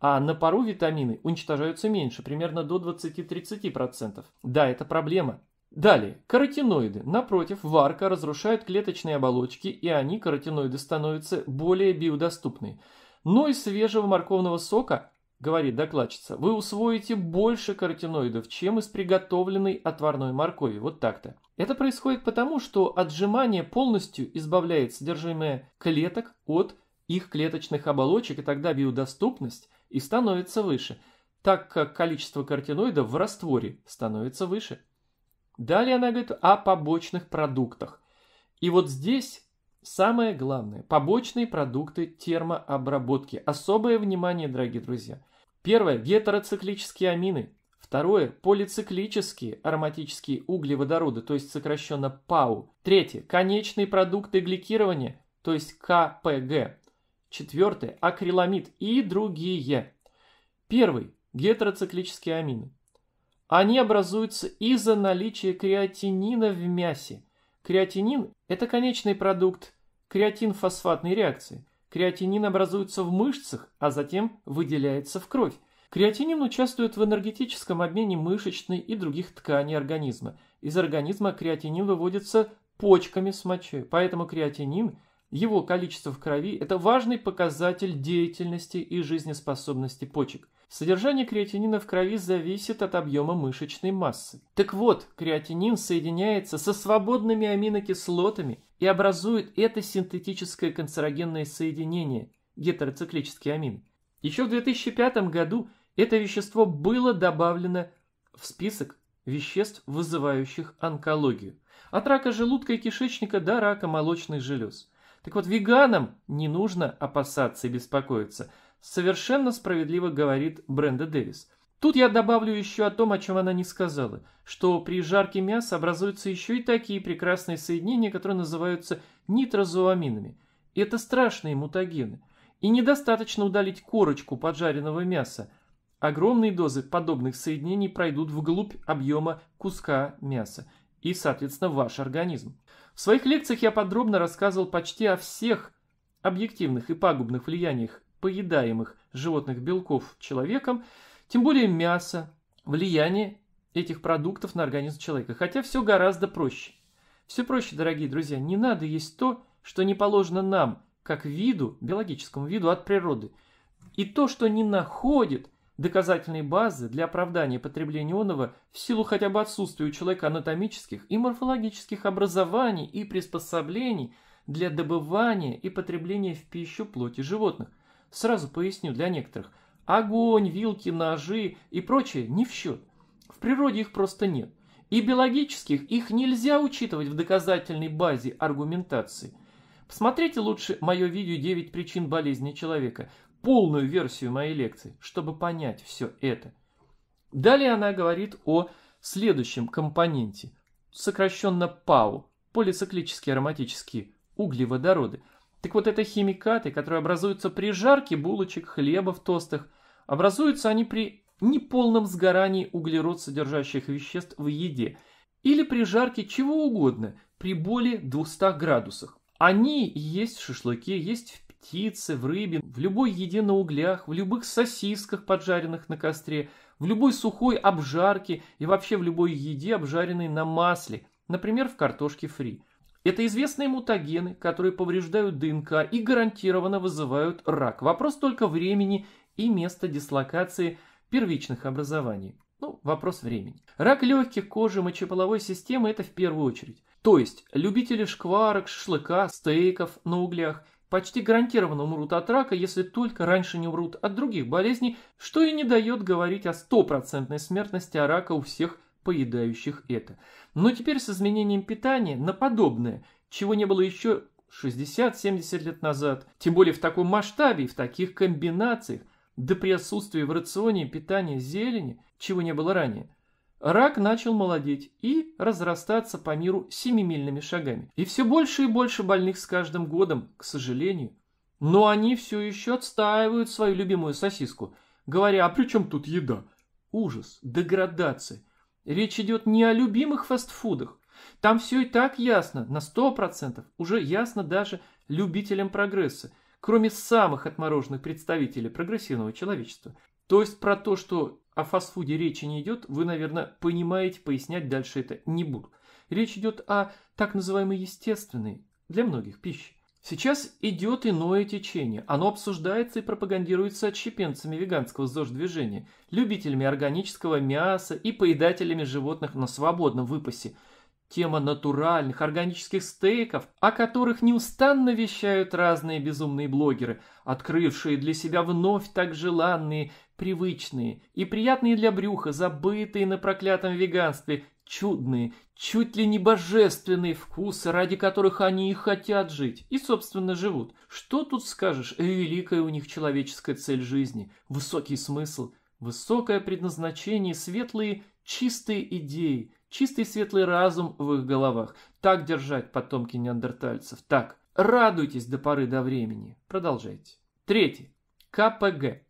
А на пару витамины уничтожаются меньше, примерно до 20-30%. Да, это проблема. Далее, каротиноиды. Напротив, варка разрушает клеточные оболочки, и они, каротиноиды, становятся более биодоступны но и свежего морковного сока, говорит докладчица, вы усвоите больше каротиноидов, чем из приготовленной отварной моркови. Вот так-то. Это происходит потому, что отжимание полностью избавляет содержимое клеток от их клеточных оболочек, и тогда биодоступность и становится выше, так как количество каротиноидов в растворе становится выше. Далее она говорит о побочных продуктах. И вот здесь Самое главное – побочные продукты термообработки. Особое внимание, дорогие друзья. Первое – гетероциклические амины. Второе – полициклические ароматические углеводороды, то есть сокращенно ПАУ. Третье – конечные продукты гликирования, то есть КПГ. Четвертое – акриламид и другие. Первый – гетероциклические амины. Они образуются из-за наличия креатинина в мясе. Креатинин – это конечный продукт креатинфосфатной реакции. Креатинин образуется в мышцах, а затем выделяется в кровь. Креатинин участвует в энергетическом обмене мышечной и других тканей организма. Из организма креатинин выводится почками с мочой, поэтому креатинин, его количество в крови – это важный показатель деятельности и жизнеспособности почек. Содержание креатинина в крови зависит от объема мышечной массы. Так вот, креатинин соединяется со свободными аминокислотами и образует это синтетическое канцерогенное соединение – гетероциклический амин. Еще в 2005 году это вещество было добавлено в список веществ, вызывающих онкологию. От рака желудка и кишечника до рака молочных желез. Так вот, веганам не нужно опасаться и беспокоиться – Совершенно справедливо говорит Бренда Дэвис. Тут я добавлю еще о том, о чем она не сказала, что при жарке мяса образуются еще и такие прекрасные соединения, которые называются нитрозоаминами. Это страшные мутагены. И недостаточно удалить корочку поджаренного мяса. Огромные дозы подобных соединений пройдут вглубь объема куска мяса и, соответственно, ваш организм. В своих лекциях я подробно рассказывал почти о всех объективных и пагубных влияниях поедаемых животных белков человеком, тем более мясо влияние этих продуктов на организм человека. Хотя все гораздо проще. Все проще, дорогие друзья. Не надо есть то, что не положено нам, как виду, биологическому виду от природы. И то, что не находит доказательной базы для оправдания потребления оного в силу хотя бы отсутствия у человека анатомических и морфологических образований и приспособлений для добывания и потребления в пищу плоти животных – Сразу поясню для некоторых. Огонь, вилки, ножи и прочее не в счет. В природе их просто нет. И биологических их нельзя учитывать в доказательной базе аргументации. Посмотрите лучше мое видео «9 причин болезни человека», полную версию моей лекции, чтобы понять все это. Далее она говорит о следующем компоненте, сокращенно ПАУ, полициклические ароматические углеводороды – так вот, это химикаты, которые образуются при жарке булочек, хлеба в тостах. Образуются они при неполном сгорании углерод содержащих веществ в еде или при жарке чего угодно при более 200 градусах. Они есть в шашлыке, есть в птице, в рыбе, в любой еде на углях, в любых сосисках, поджаренных на костре, в любой сухой обжарке и вообще в любой еде, обжаренной на масле, например, в картошке фри – это известные мутагены, которые повреждают ДНК и гарантированно вызывают рак. Вопрос только времени и места дислокации первичных образований. Ну, вопрос времени. Рак легких, кожи, мочеполовой системы – это в первую очередь. То есть, любители шкварок, шашлыка, стейков на углях почти гарантированно умрут от рака, если только раньше не умрут от других болезней, что и не дает говорить о стопроцентной смертности рака у всех поедающих это. Но теперь с изменением питания на подобное, чего не было еще 60-70 лет назад, тем более в таком масштабе и в таких комбинациях, да при отсутствии в рационе питания зелени, чего не было ранее, рак начал молодеть и разрастаться по миру семимильными шагами. И все больше и больше больных с каждым годом, к сожалению. Но они все еще отстаивают свою любимую сосиску, говоря, а при чем тут еда? Ужас, деградация. Речь идет не о любимых фастфудах. Там все и так ясно, на 100%, уже ясно даже любителям прогресса, кроме самых отмороженных представителей прогрессивного человечества. То есть про то, что о фастфуде речи не идет, вы, наверное, понимаете, пояснять дальше это не буду. Речь идет о так называемой естественной для многих пище. Сейчас идет иное течение. Оно обсуждается и пропагандируется отщепенцами веганского ЗОЖ-движения, любителями органического мяса и поедателями животных на свободном выпасе – Тема натуральных, органических стейков, о которых неустанно вещают разные безумные блогеры, открывшие для себя вновь так желанные, привычные и приятные для брюха, забытые на проклятом веганстве, чудные, чуть ли не божественные вкусы, ради которых они и хотят жить, и, собственно, живут. Что тут скажешь, великая у них человеческая цель жизни, высокий смысл, высокое предназначение, светлые, чистые идеи – Чистый светлый разум в их головах. Так держать, потомки неандертальцев. Так, радуйтесь до поры до времени. Продолжайте. Третье. КПГ.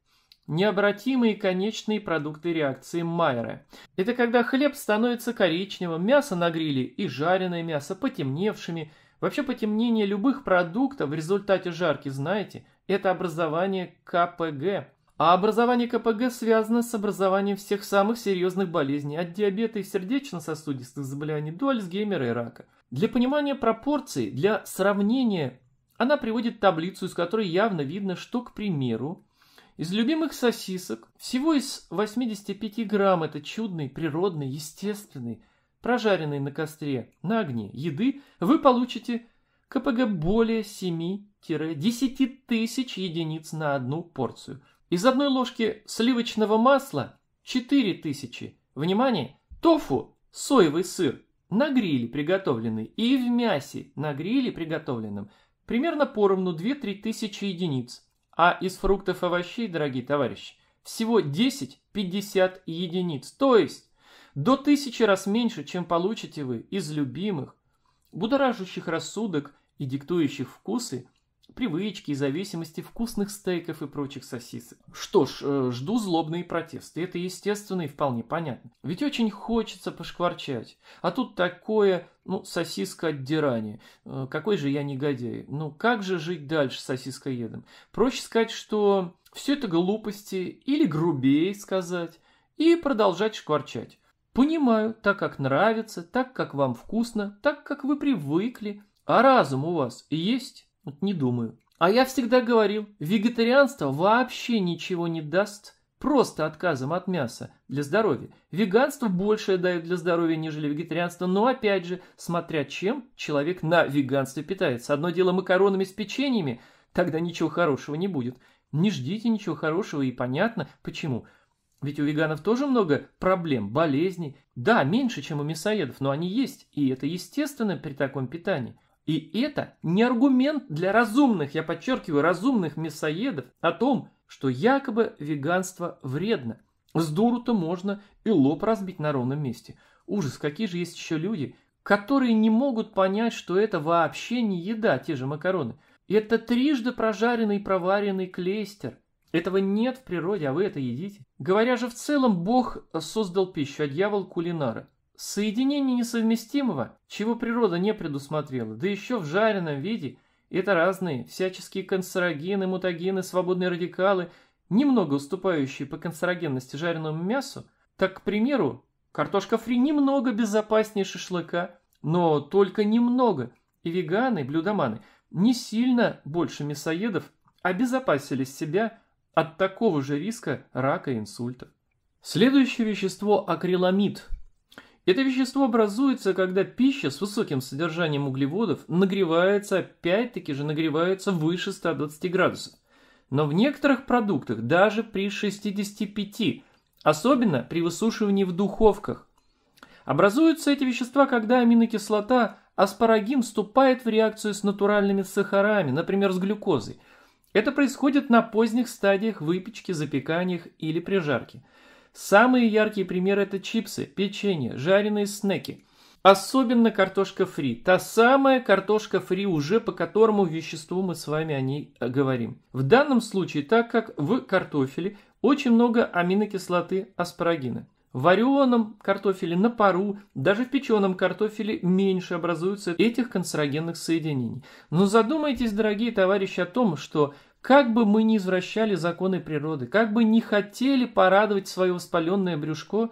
Необратимые конечные продукты реакции Майера. Это когда хлеб становится коричневым, мясо на гриле и жареное мясо потемневшими. Вообще потемнение любых продуктов в результате жарки, знаете, это образование КПГ. А образование КПГ связано с образованием всех самых серьезных болезней, от диабета и сердечно-сосудистых заболеваний до Альцгеймера и рака. Для понимания пропорций, для сравнения, она приводит таблицу, из которой явно видно, что, к примеру, из любимых сосисок всего из 85 грамм это чудный, природный, естественный, прожаренный на костре, на огне еды, вы получите КПГ более 7-10 тысяч единиц на одну порцию – из одной ложки сливочного масла 4000. Внимание! Тофу, соевый сыр, на гриле приготовленный и в мясе на гриле приготовленном примерно поровну 2-3 тысячи единиц. А из фруктов и овощей, дорогие товарищи, всего 10-50 единиц. То есть до тысячи раз меньше, чем получите вы из любимых, будоражащих рассудок и диктующих вкусы привычки и зависимости вкусных стейков и прочих сосисок. Что ж, э, жду злобные протесты. Это естественно и вполне понятно. Ведь очень хочется пошкварчать. А тут такое, ну, сосиска отдирание. Э, какой же я негодяй. Ну, как же жить дальше сосискоедом? Проще сказать, что все это глупости, или грубее сказать, и продолжать шкварчать. Понимаю, так как нравится, так как вам вкусно, так как вы привыкли, а разум у вас есть? Вот не думаю. А я всегда говорил, вегетарианство вообще ничего не даст просто отказом от мяса для здоровья. Веганство большее дает для здоровья, нежели вегетарианство, но опять же, смотря чем человек на веганстве питается. Одно дело макаронами с печеньями, тогда ничего хорошего не будет. Не ждите ничего хорошего, и понятно почему. Ведь у веганов тоже много проблем, болезней. Да, меньше, чем у мясоедов, но они есть, и это естественно при таком питании. И это не аргумент для разумных, я подчеркиваю, разумных мясоедов о том, что якобы веганство вредно. С дуру-то можно и лоб разбить на ровном месте. Ужас, какие же есть еще люди, которые не могут понять, что это вообще не еда, те же макароны. Это трижды прожаренный и проваренный клейстер. Этого нет в природе, а вы это едите. Говоря же в целом, Бог создал пищу, а дьявол кулинара. Соединение несовместимого, чего природа не предусмотрела, да еще в жареном виде, это разные всяческие канцерогены, мутагены, свободные радикалы, немного уступающие по канцерогенности жареному мясу, так, к примеру, картошка фри немного безопаснее шашлыка, но только немного, и веганы, блюдоманы не сильно больше мясоедов обезопасили себя от такого же риска рака и инсульта. Следующее вещество – акриламид – это вещество образуется, когда пища с высоким содержанием углеводов нагревается, опять-таки же нагревается выше 120 градусов. Но в некоторых продуктах даже при 65, особенно при высушивании в духовках. Образуются эти вещества, когда аминокислота аспарагин вступает в реакцию с натуральными сахарами, например, с глюкозой. Это происходит на поздних стадиях выпечки, запеканиях или прижарки – Самые яркие примеры это чипсы, печенье, жареные снеки. Особенно картошка фри. Та самая картошка фри, уже по которому веществу мы с вами о ней э, говорим. В данном случае, так как в картофеле очень много аминокислоты аспарагина. В вареном картофеле, на пару, даже в печеном картофеле меньше образуются этих канцерогенных соединений. Но задумайтесь, дорогие товарищи, о том, что как бы мы ни извращали законы природы, как бы ни хотели порадовать свое воспаленное брюшко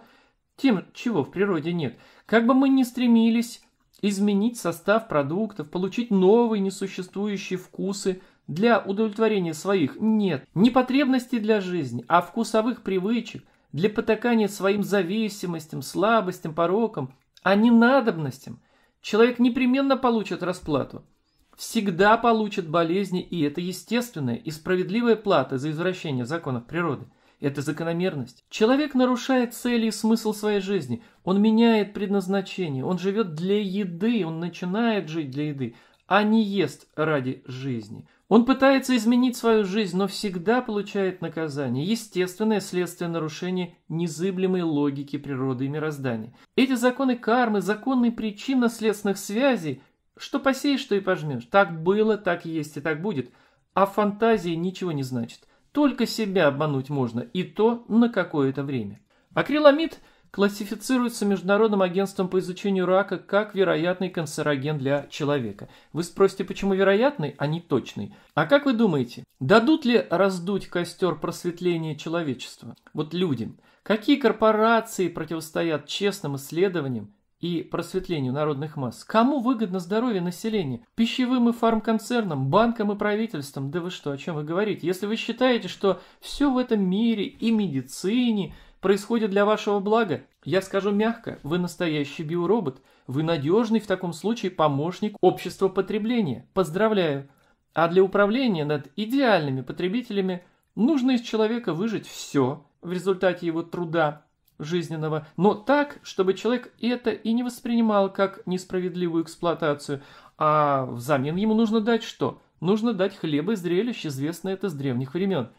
тем, чего в природе нет, как бы мы ни стремились изменить состав продуктов, получить новые несуществующие вкусы для удовлетворения своих, нет, не потребностей для жизни, а вкусовых привычек, для потакания своим зависимостям, слабостям, порокам, а не надобностям, человек непременно получит расплату – всегда получат болезни, и это естественная и справедливая плата за извращение законов природы. Это закономерность. Человек нарушает цели и смысл своей жизни. Он меняет предназначение. Он живет для еды. Он начинает жить для еды, а не ест ради жизни. Он пытается изменить свою жизнь, но всегда получает наказание, естественное следствие нарушения незыблемой логики природы и мироздания. Эти законы кармы, законы причинно-следственных связей – что посеешь, то и пожмешь. Так было, так есть и так будет. А фантазии ничего не значит. Только себя обмануть можно, и то на какое-то время. Акриламид классифицируется Международным агентством по изучению рака как вероятный канцероген для человека. Вы спросите, почему вероятный, а не точный. А как вы думаете, дадут ли раздуть костер просветления человечества? Вот людям. Какие корпорации противостоят честным исследованиям и просветлению народных масс. Кому выгодно здоровье населения? Пищевым и фармконцернам, банкам и правительствам? Да вы что, о чем вы говорите? Если вы считаете, что все в этом мире и медицине происходит для вашего блага, я скажу мягко, вы настоящий биоробот. Вы надежный в таком случае помощник общества потребления. Поздравляю. А для управления над идеальными потребителями нужно из человека выжить все в результате его труда, жизненного, но так, чтобы человек это и не воспринимал как несправедливую эксплуатацию, а взамен ему нужно дать что? Нужно дать хлеба и зрелищ, известно это с древних времен.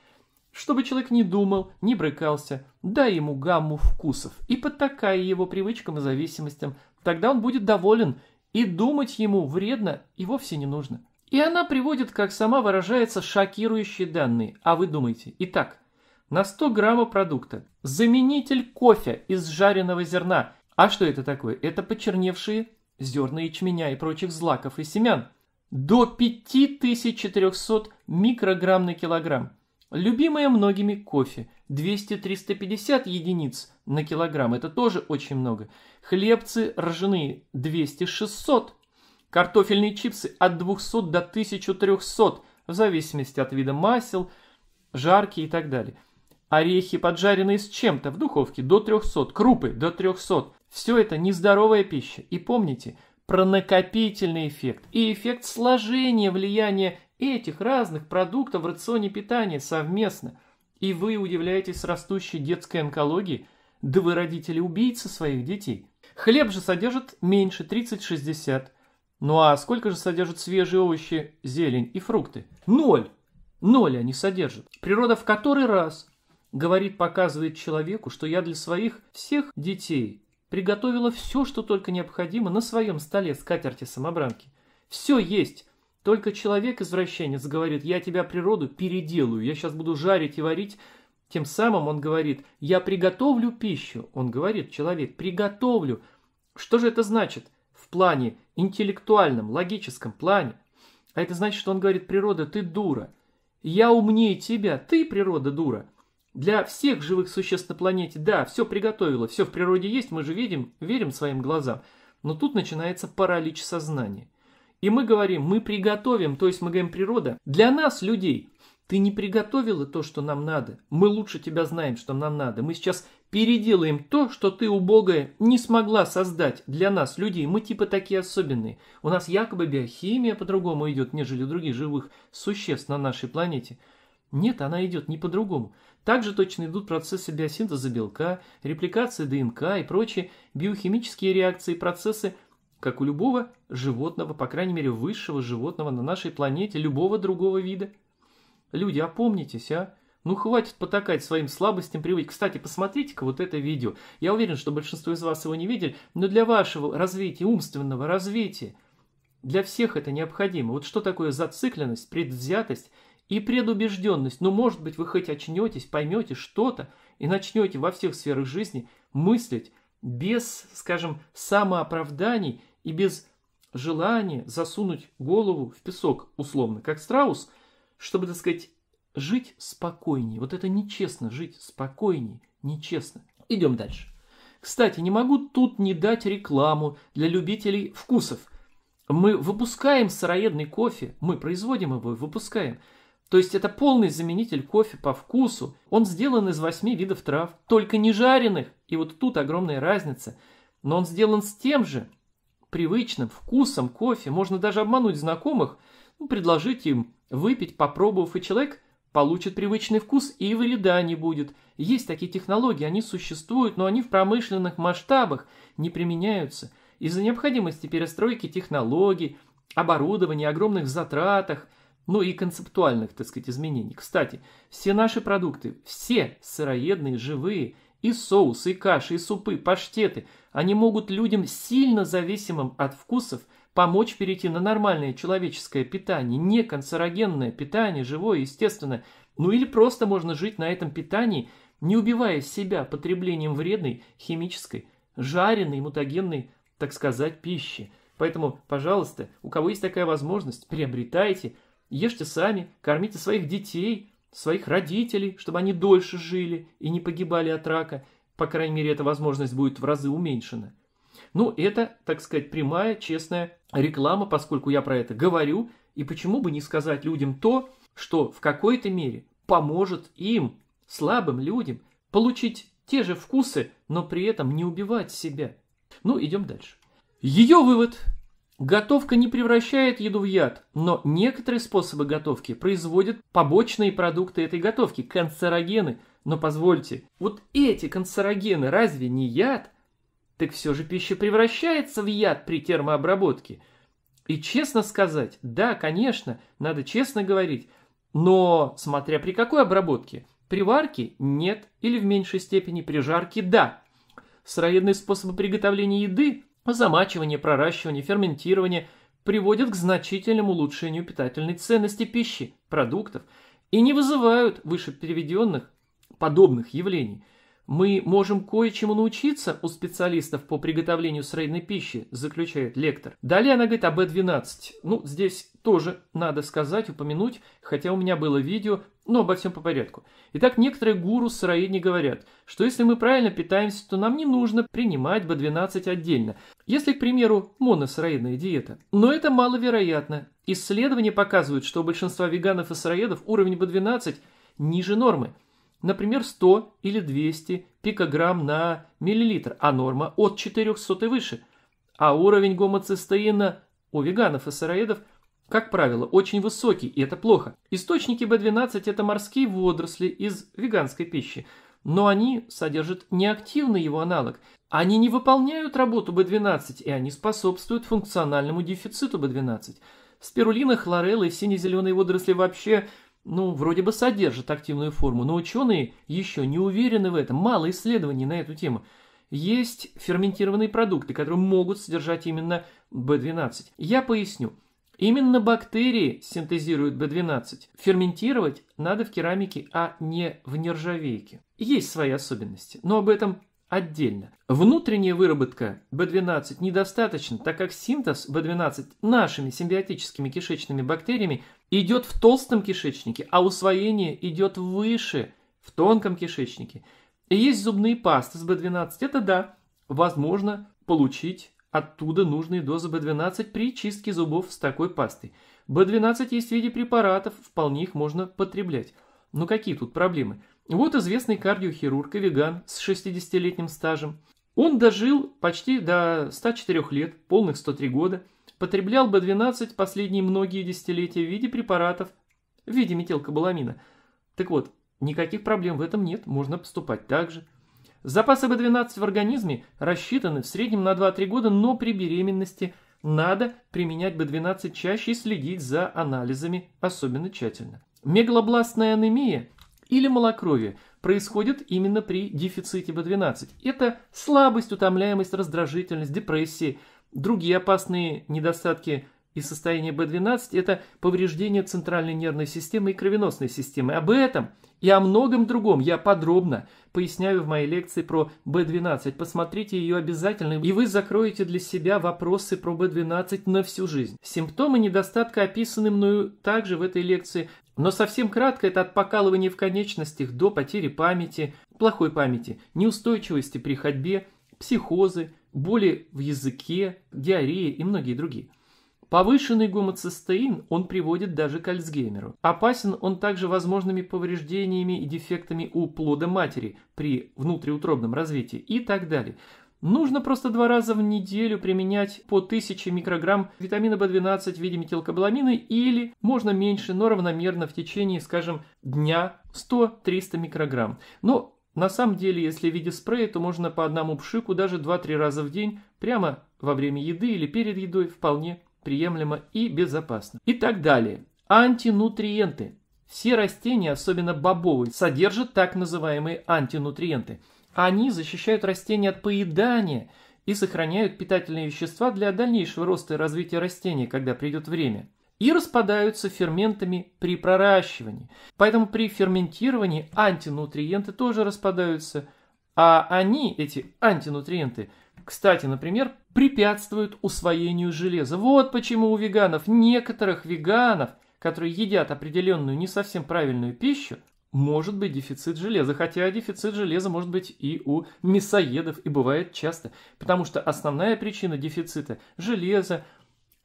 Чтобы человек не думал, не брыкался, дай ему гамму вкусов и подтакай его привычкам и зависимостям, тогда он будет доволен, и думать ему вредно и вовсе не нужно. И она приводит, как сама выражается, шокирующие данные. А вы думаете, итак, на 100 граммов продукта. Заменитель кофе из жареного зерна. А что это такое? Это почерневшие зерна ячменя и прочих злаков и семян. До 5400 микрограмм на килограмм. Любимое многими кофе. 200-350 единиц на килограмм. Это тоже очень много. Хлебцы ржаные 200-600. Картофельные чипсы от 200 до 1300 в зависимости от вида масел, жарки и так далее орехи, поджаренные с чем-то в духовке до 300, крупы до 300. Все это нездоровая пища. И помните про накопительный эффект и эффект сложения влияния этих разных продуктов в рационе питания совместно. И вы удивляетесь растущей детской онкологии? Да вы родители убийцы своих детей. Хлеб же содержит меньше 30-60. Ну а сколько же содержит свежие овощи, зелень и фрукты? Ноль! Ноль они содержат. Природа в который раз Говорит, показывает человеку, что я для своих всех детей приготовила все, что только необходимо на своем столе с катерти самобранки. Все есть. Только человек-извращенец говорит, я тебя природу переделаю, я сейчас буду жарить и варить. Тем самым он говорит, я приготовлю пищу. Он говорит, человек, приготовлю. Что же это значит? В плане интеллектуальном, логическом плане. А это значит, что он говорит, природа, ты дура. Я умнее тебя, ты, природа, дура. Для всех живых существ на планете, да, все приготовило, все в природе есть, мы же видим, верим своим глазам. Но тут начинается паралич сознания. И мы говорим, мы приготовим, то есть мы говорим, природа, для нас, людей, ты не приготовила то, что нам надо. Мы лучше тебя знаем, что нам надо. Мы сейчас переделаем то, что ты, убогая, не смогла создать для нас, людей. Мы типа такие особенные. У нас якобы биохимия по-другому идет, нежели у других живых существ на нашей планете. Нет, она идет не по-другому. Также точно идут процессы биосинтеза белка, репликации ДНК и прочие биохимические реакции, и процессы, как у любого животного, по крайней мере высшего животного на нашей планете, любого другого вида. Люди, опомнитесь, а? Ну хватит потакать своим слабостям привык. Кстати, посмотрите-ка вот это видео. Я уверен, что большинство из вас его не видели, но для вашего развития, умственного развития, для всех это необходимо. Вот что такое зацикленность, предвзятость – и предубежденность. Но, ну, может быть, вы хоть очнетесь, поймете что-то и начнете во всех сферах жизни мыслить без, скажем, самооправданий и без желания засунуть голову в песок, условно, как страус, чтобы, так сказать, жить спокойнее. Вот это нечестно, жить спокойнее, нечестно. Идем дальше. Кстати, не могу тут не дать рекламу для любителей вкусов. Мы выпускаем сыроедный кофе, мы производим его, выпускаем – то есть это полный заменитель кофе по вкусу. Он сделан из восьми видов трав, только не жареных. И вот тут огромная разница. Но он сделан с тем же привычным вкусом кофе. Можно даже обмануть знакомых, ну, предложить им выпить, попробовав, и человек получит привычный вкус и вреда не будет. Есть такие технологии, они существуют, но они в промышленных масштабах не применяются. Из-за необходимости перестройки технологий, оборудования, огромных затратах – ну и концептуальных, так сказать, изменений. Кстати, все наши продукты, все сыроедные, живые, и соусы, и каши, и супы, паштеты, они могут людям, сильно зависимым от вкусов, помочь перейти на нормальное человеческое питание, не канцерогенное питание, живое, естественное. Ну или просто можно жить на этом питании, не убивая себя потреблением вредной, химической, жареной, мутагенной, так сказать, пищи. Поэтому, пожалуйста, у кого есть такая возможность, приобретайте – Ешьте сами, кормите своих детей, своих родителей, чтобы они дольше жили и не погибали от рака. По крайней мере, эта возможность будет в разы уменьшена. Ну, это, так сказать, прямая, честная реклама, поскольку я про это говорю. И почему бы не сказать людям то, что в какой-то мере поможет им, слабым людям, получить те же вкусы, но при этом не убивать себя. Ну, идем дальше. Ее вывод Готовка не превращает еду в яд, но некоторые способы готовки производят побочные продукты этой готовки, канцерогены. Но позвольте, вот эти канцерогены разве не яд? Так все же пища превращается в яд при термообработке. И честно сказать, да, конечно, надо честно говорить, но смотря при какой обработке. При варке – нет, или в меньшей степени при жарке – да. Сыроедные способы приготовления еды Замачивание, проращивание, ферментирование приводят к значительному улучшению питательной ценности пищи, продуктов и не вызывают выше переведенных подобных явлений – мы можем кое-чему научиться у специалистов по приготовлению сыроедной пищи, заключает лектор. Далее она говорит о Б12. Э ну, здесь тоже надо сказать, упомянуть, хотя у меня было видео, но обо всем по порядку. Итак, некоторые гуру сыроедни говорят, что если мы правильно питаемся, то нам не нужно принимать B12 отдельно. Если, к примеру, моносыроедная диета. Но это маловероятно. Исследования показывают, что у большинства веганов и сыроедов уровень B12 ниже нормы – Например, 100 или 200 пикограмм на миллилитр, а норма от 400 и выше. А уровень гомоцистеина у веганов и сыроедов, как правило, очень высокий, и это плохо. Источники B12 – это морские водоросли из веганской пищи, но они содержат неактивный его аналог. Они не выполняют работу B12, и они способствуют функциональному дефициту B12. Спирулина, хлорелла и сине-зеленые водоросли вообще – ну, вроде бы содержит активную форму, но ученые еще не уверены в этом, мало исследований на эту тему. Есть ферментированные продукты, которые могут содержать именно B12. Я поясню. Именно бактерии синтезируют B12. Ферментировать надо в керамике, а не в нержавейке. Есть свои особенности, но об этом отдельно. Внутренняя выработка B12 недостаточна, так как синтез B12 нашими симбиотическими кишечными бактериями идет в толстом кишечнике, а усвоение идет выше, в тонком кишечнике. И есть зубные пасты с B12, это да, возможно получить оттуда нужные дозы B12 при чистке зубов с такой пастой. B12 есть в виде препаратов, вполне их можно потреблять. Но ну, какие тут проблемы? Вот известный кардиохирург и веган с 60-летним стажем. Он дожил почти до 104 лет, полных 103 года, потреблял B12 последние многие десятилетия в виде препаратов, в виде метилкобаламина. Так вот, никаких проблем в этом нет, можно поступать так же. Запасы B12 в организме рассчитаны в среднем на 2-3 года, но при беременности надо применять B12 чаще и следить за анализами особенно тщательно. Мегалобластная анемия или малокровие происходит именно при дефиците B12. Это слабость, утомляемость, раздражительность, депрессия. другие опасные недостатки и состояние B12 – это повреждение центральной нервной системы и кровеносной системы. Об этом и о многом другом я подробно поясняю в моей лекции про B12. Посмотрите ее обязательно, и вы закроете для себя вопросы про B12 на всю жизнь. Симптомы недостатка описаны мною также в этой лекции. Но совсем кратко это от покалывания в конечностях до потери памяти, плохой памяти, неустойчивости при ходьбе, психозы, боли в языке, диареи и многие другие. Повышенный гомоцистеин он приводит даже к Альцгеймеру. Опасен он также возможными повреждениями и дефектами у плода матери при внутриутробном развитии и так далее. Нужно просто два раза в неделю применять по 1000 микрограмм витамина в 12 в виде метилкобаламина или можно меньше, но равномерно в течение, скажем, дня 100-300 микрограмм. Но на самом деле, если в виде спрея, то можно по одному пшику даже 2-3 раза в день, прямо во время еды или перед едой, вполне приемлемо и безопасно. И так далее. Антинутриенты. Все растения, особенно бобовые, содержат так называемые антинутриенты – они защищают растения от поедания и сохраняют питательные вещества для дальнейшего роста и развития растения, когда придет время. И распадаются ферментами при проращивании. Поэтому при ферментировании антинутриенты тоже распадаются. А они, эти антинутриенты, кстати, например, препятствуют усвоению железа. Вот почему у веганов, некоторых веганов, которые едят определенную не совсем правильную пищу, может быть дефицит железа, хотя дефицит железа может быть и у мясоедов, и бывает часто, потому что основная причина дефицита – железа,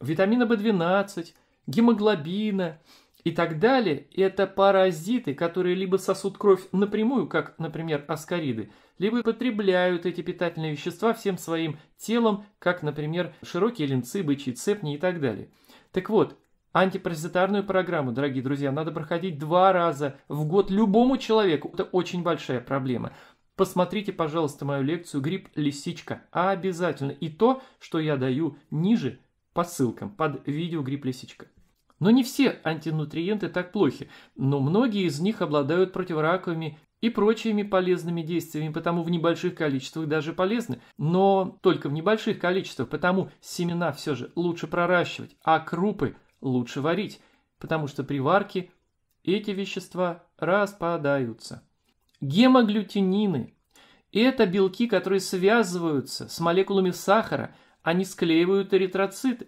витамина В12, гемоглобина и так далее – это паразиты, которые либо сосут кровь напрямую, как, например, аскариды, либо потребляют эти питательные вещества всем своим телом, как, например, широкие линцы, бычьи цепни и так далее. Так вот, Антипаразитарную программу, дорогие друзья, надо проходить два раза в год любому человеку. Это очень большая проблема. Посмотрите, пожалуйста, мою лекцию «Грипп-лисичка». Обязательно. И то, что я даю ниже по ссылкам под видео «Грипп-лисичка». Но не все антинутриенты так плохи, но многие из них обладают противораковыми и прочими полезными действиями, потому в небольших количествах даже полезны. Но только в небольших количествах, потому семена все же лучше проращивать, а крупы – лучше варить, потому что при варке эти вещества распадаются. Гемоглютинины – это белки, которые связываются с молекулами сахара, они склеивают эритроциты.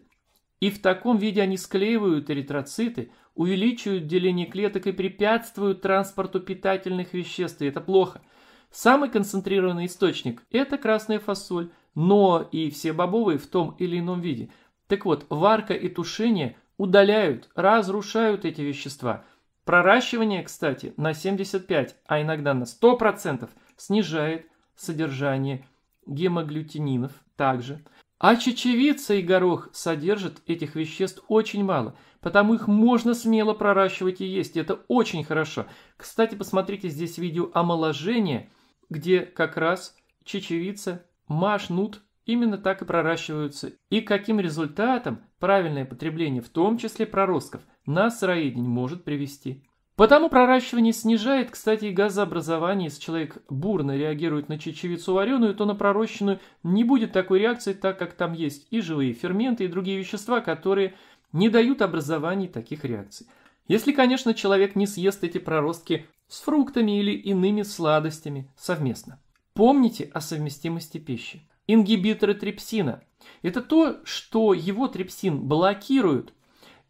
И в таком виде они склеивают эритроциты, увеличивают деление клеток и препятствуют транспорту питательных веществ, и это плохо. Самый концентрированный источник – это красная фасоль, но и все бобовые в том или ином виде. Так вот, варка и тушение удаляют, разрушают эти вещества. Проращивание, кстати, на 75, а иногда на 100% снижает содержание гемоглютининов также. А чечевица и горох содержат этих веществ очень мало, потому их можно смело проращивать и есть, и это очень хорошо. Кстати, посмотрите здесь видео омоложение, где как раз чечевица, машнут именно так и проращиваются. И каким результатом Правильное потребление, в том числе проростков, на сыроедение может привести. Потому проращивание снижает, кстати, и газообразование. Если человек бурно реагирует на чечевицу вареную, то на пророщенную не будет такой реакции, так как там есть и живые ферменты, и другие вещества, которые не дают образований таких реакций. Если, конечно, человек не съест эти проростки с фруктами или иными сладостями совместно. Помните о совместимости пищи. Ингибиторы трипсина это то, что его трепсин блокирует,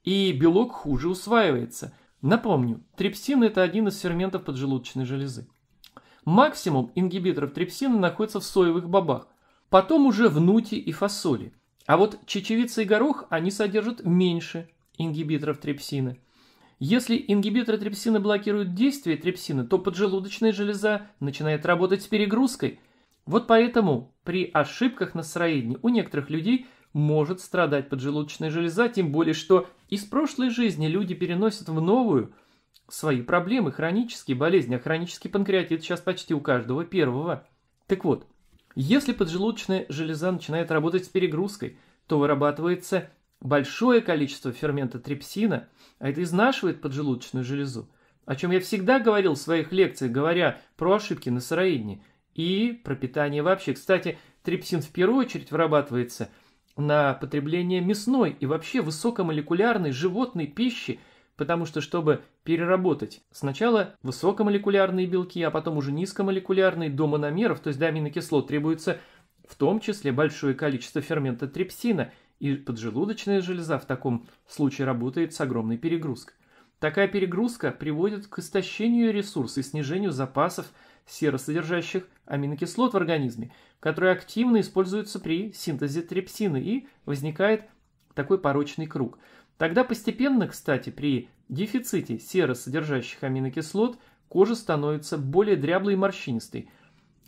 и белок хуже усваивается. Напомню, трепсин это один из ферментов поджелудочной железы. Максимум ингибиторов трепсина находится в соевых бобах, потом уже в нуте и фасоли. А вот чечевица и горох, они содержат меньше ингибиторов трепсина. Если ингибиторы трепсина блокируют действие трепсина, то поджелудочная железа начинает работать с перегрузкой – вот поэтому при ошибках настроения у некоторых людей может страдать поджелудочная железа, тем более что из прошлой жизни люди переносят в новую свои проблемы, хронические болезни, а хронический панкреатит сейчас почти у каждого первого. Так вот, если поджелудочная железа начинает работать с перегрузкой, то вырабатывается большое количество фермента трипсина, а это изнашивает поджелудочную железу, о чем я всегда говорил в своих лекциях, говоря про ошибки на сыроедении – и пропитание вообще. Кстати, трипсин в первую очередь вырабатывается на потребление мясной и вообще высокомолекулярной животной пищи, потому что чтобы переработать сначала высокомолекулярные белки, а потом уже низкомолекулярные до мономеров, то есть до аминокислот, требуется в том числе большое количество фермента трипсина, и поджелудочная железа в таком случае работает с огромной перегрузкой. Такая перегрузка приводит к истощению ресурсов и снижению запасов – серосодержащих аминокислот в организме, которые активно используются при синтезе трепсина, и возникает такой порочный круг. Тогда постепенно, кстати, при дефиците серосодержащих аминокислот кожа становится более дряблой и морщинистой.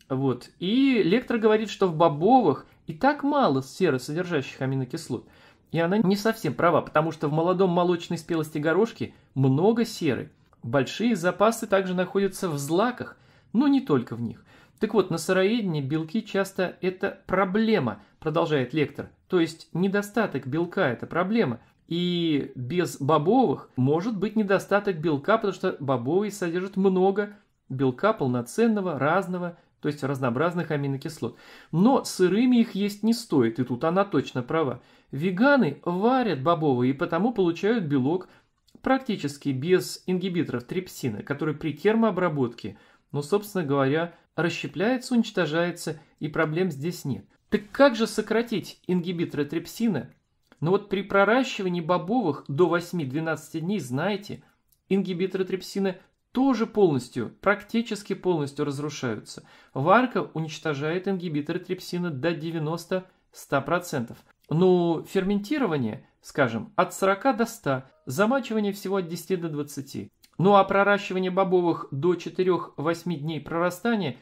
Вот. И лектор говорит, что в бобовых и так мало серосодержащих аминокислот. И она не совсем права, потому что в молодом молочной спелости горошки много серы. Большие запасы также находятся в злаках, но не только в них. Так вот, на сыроедении белки часто это проблема, продолжает лектор. То есть недостаток белка – это проблема. И без бобовых может быть недостаток белка, потому что бобовые содержат много белка полноценного, разного, то есть разнообразных аминокислот. Но сырыми их есть не стоит, и тут она точно права. Веганы варят бобовые и потому получают белок практически без ингибиторов трипсина, который при термообработке – но, собственно говоря, расщепляется, уничтожается, и проблем здесь нет. Так как же сократить ингибиторы трепсина? Но ну вот при проращивании бобовых до 8-12 дней, знаете, ингибиторы трепсина тоже полностью, практически полностью разрушаются. Варка уничтожает ингибиторы трепсина до 90-100%. Но ну, ферментирование, скажем, от 40 до 100, замачивание всего от 10 до 20. Ну а проращивание бобовых до 4-8 дней прорастания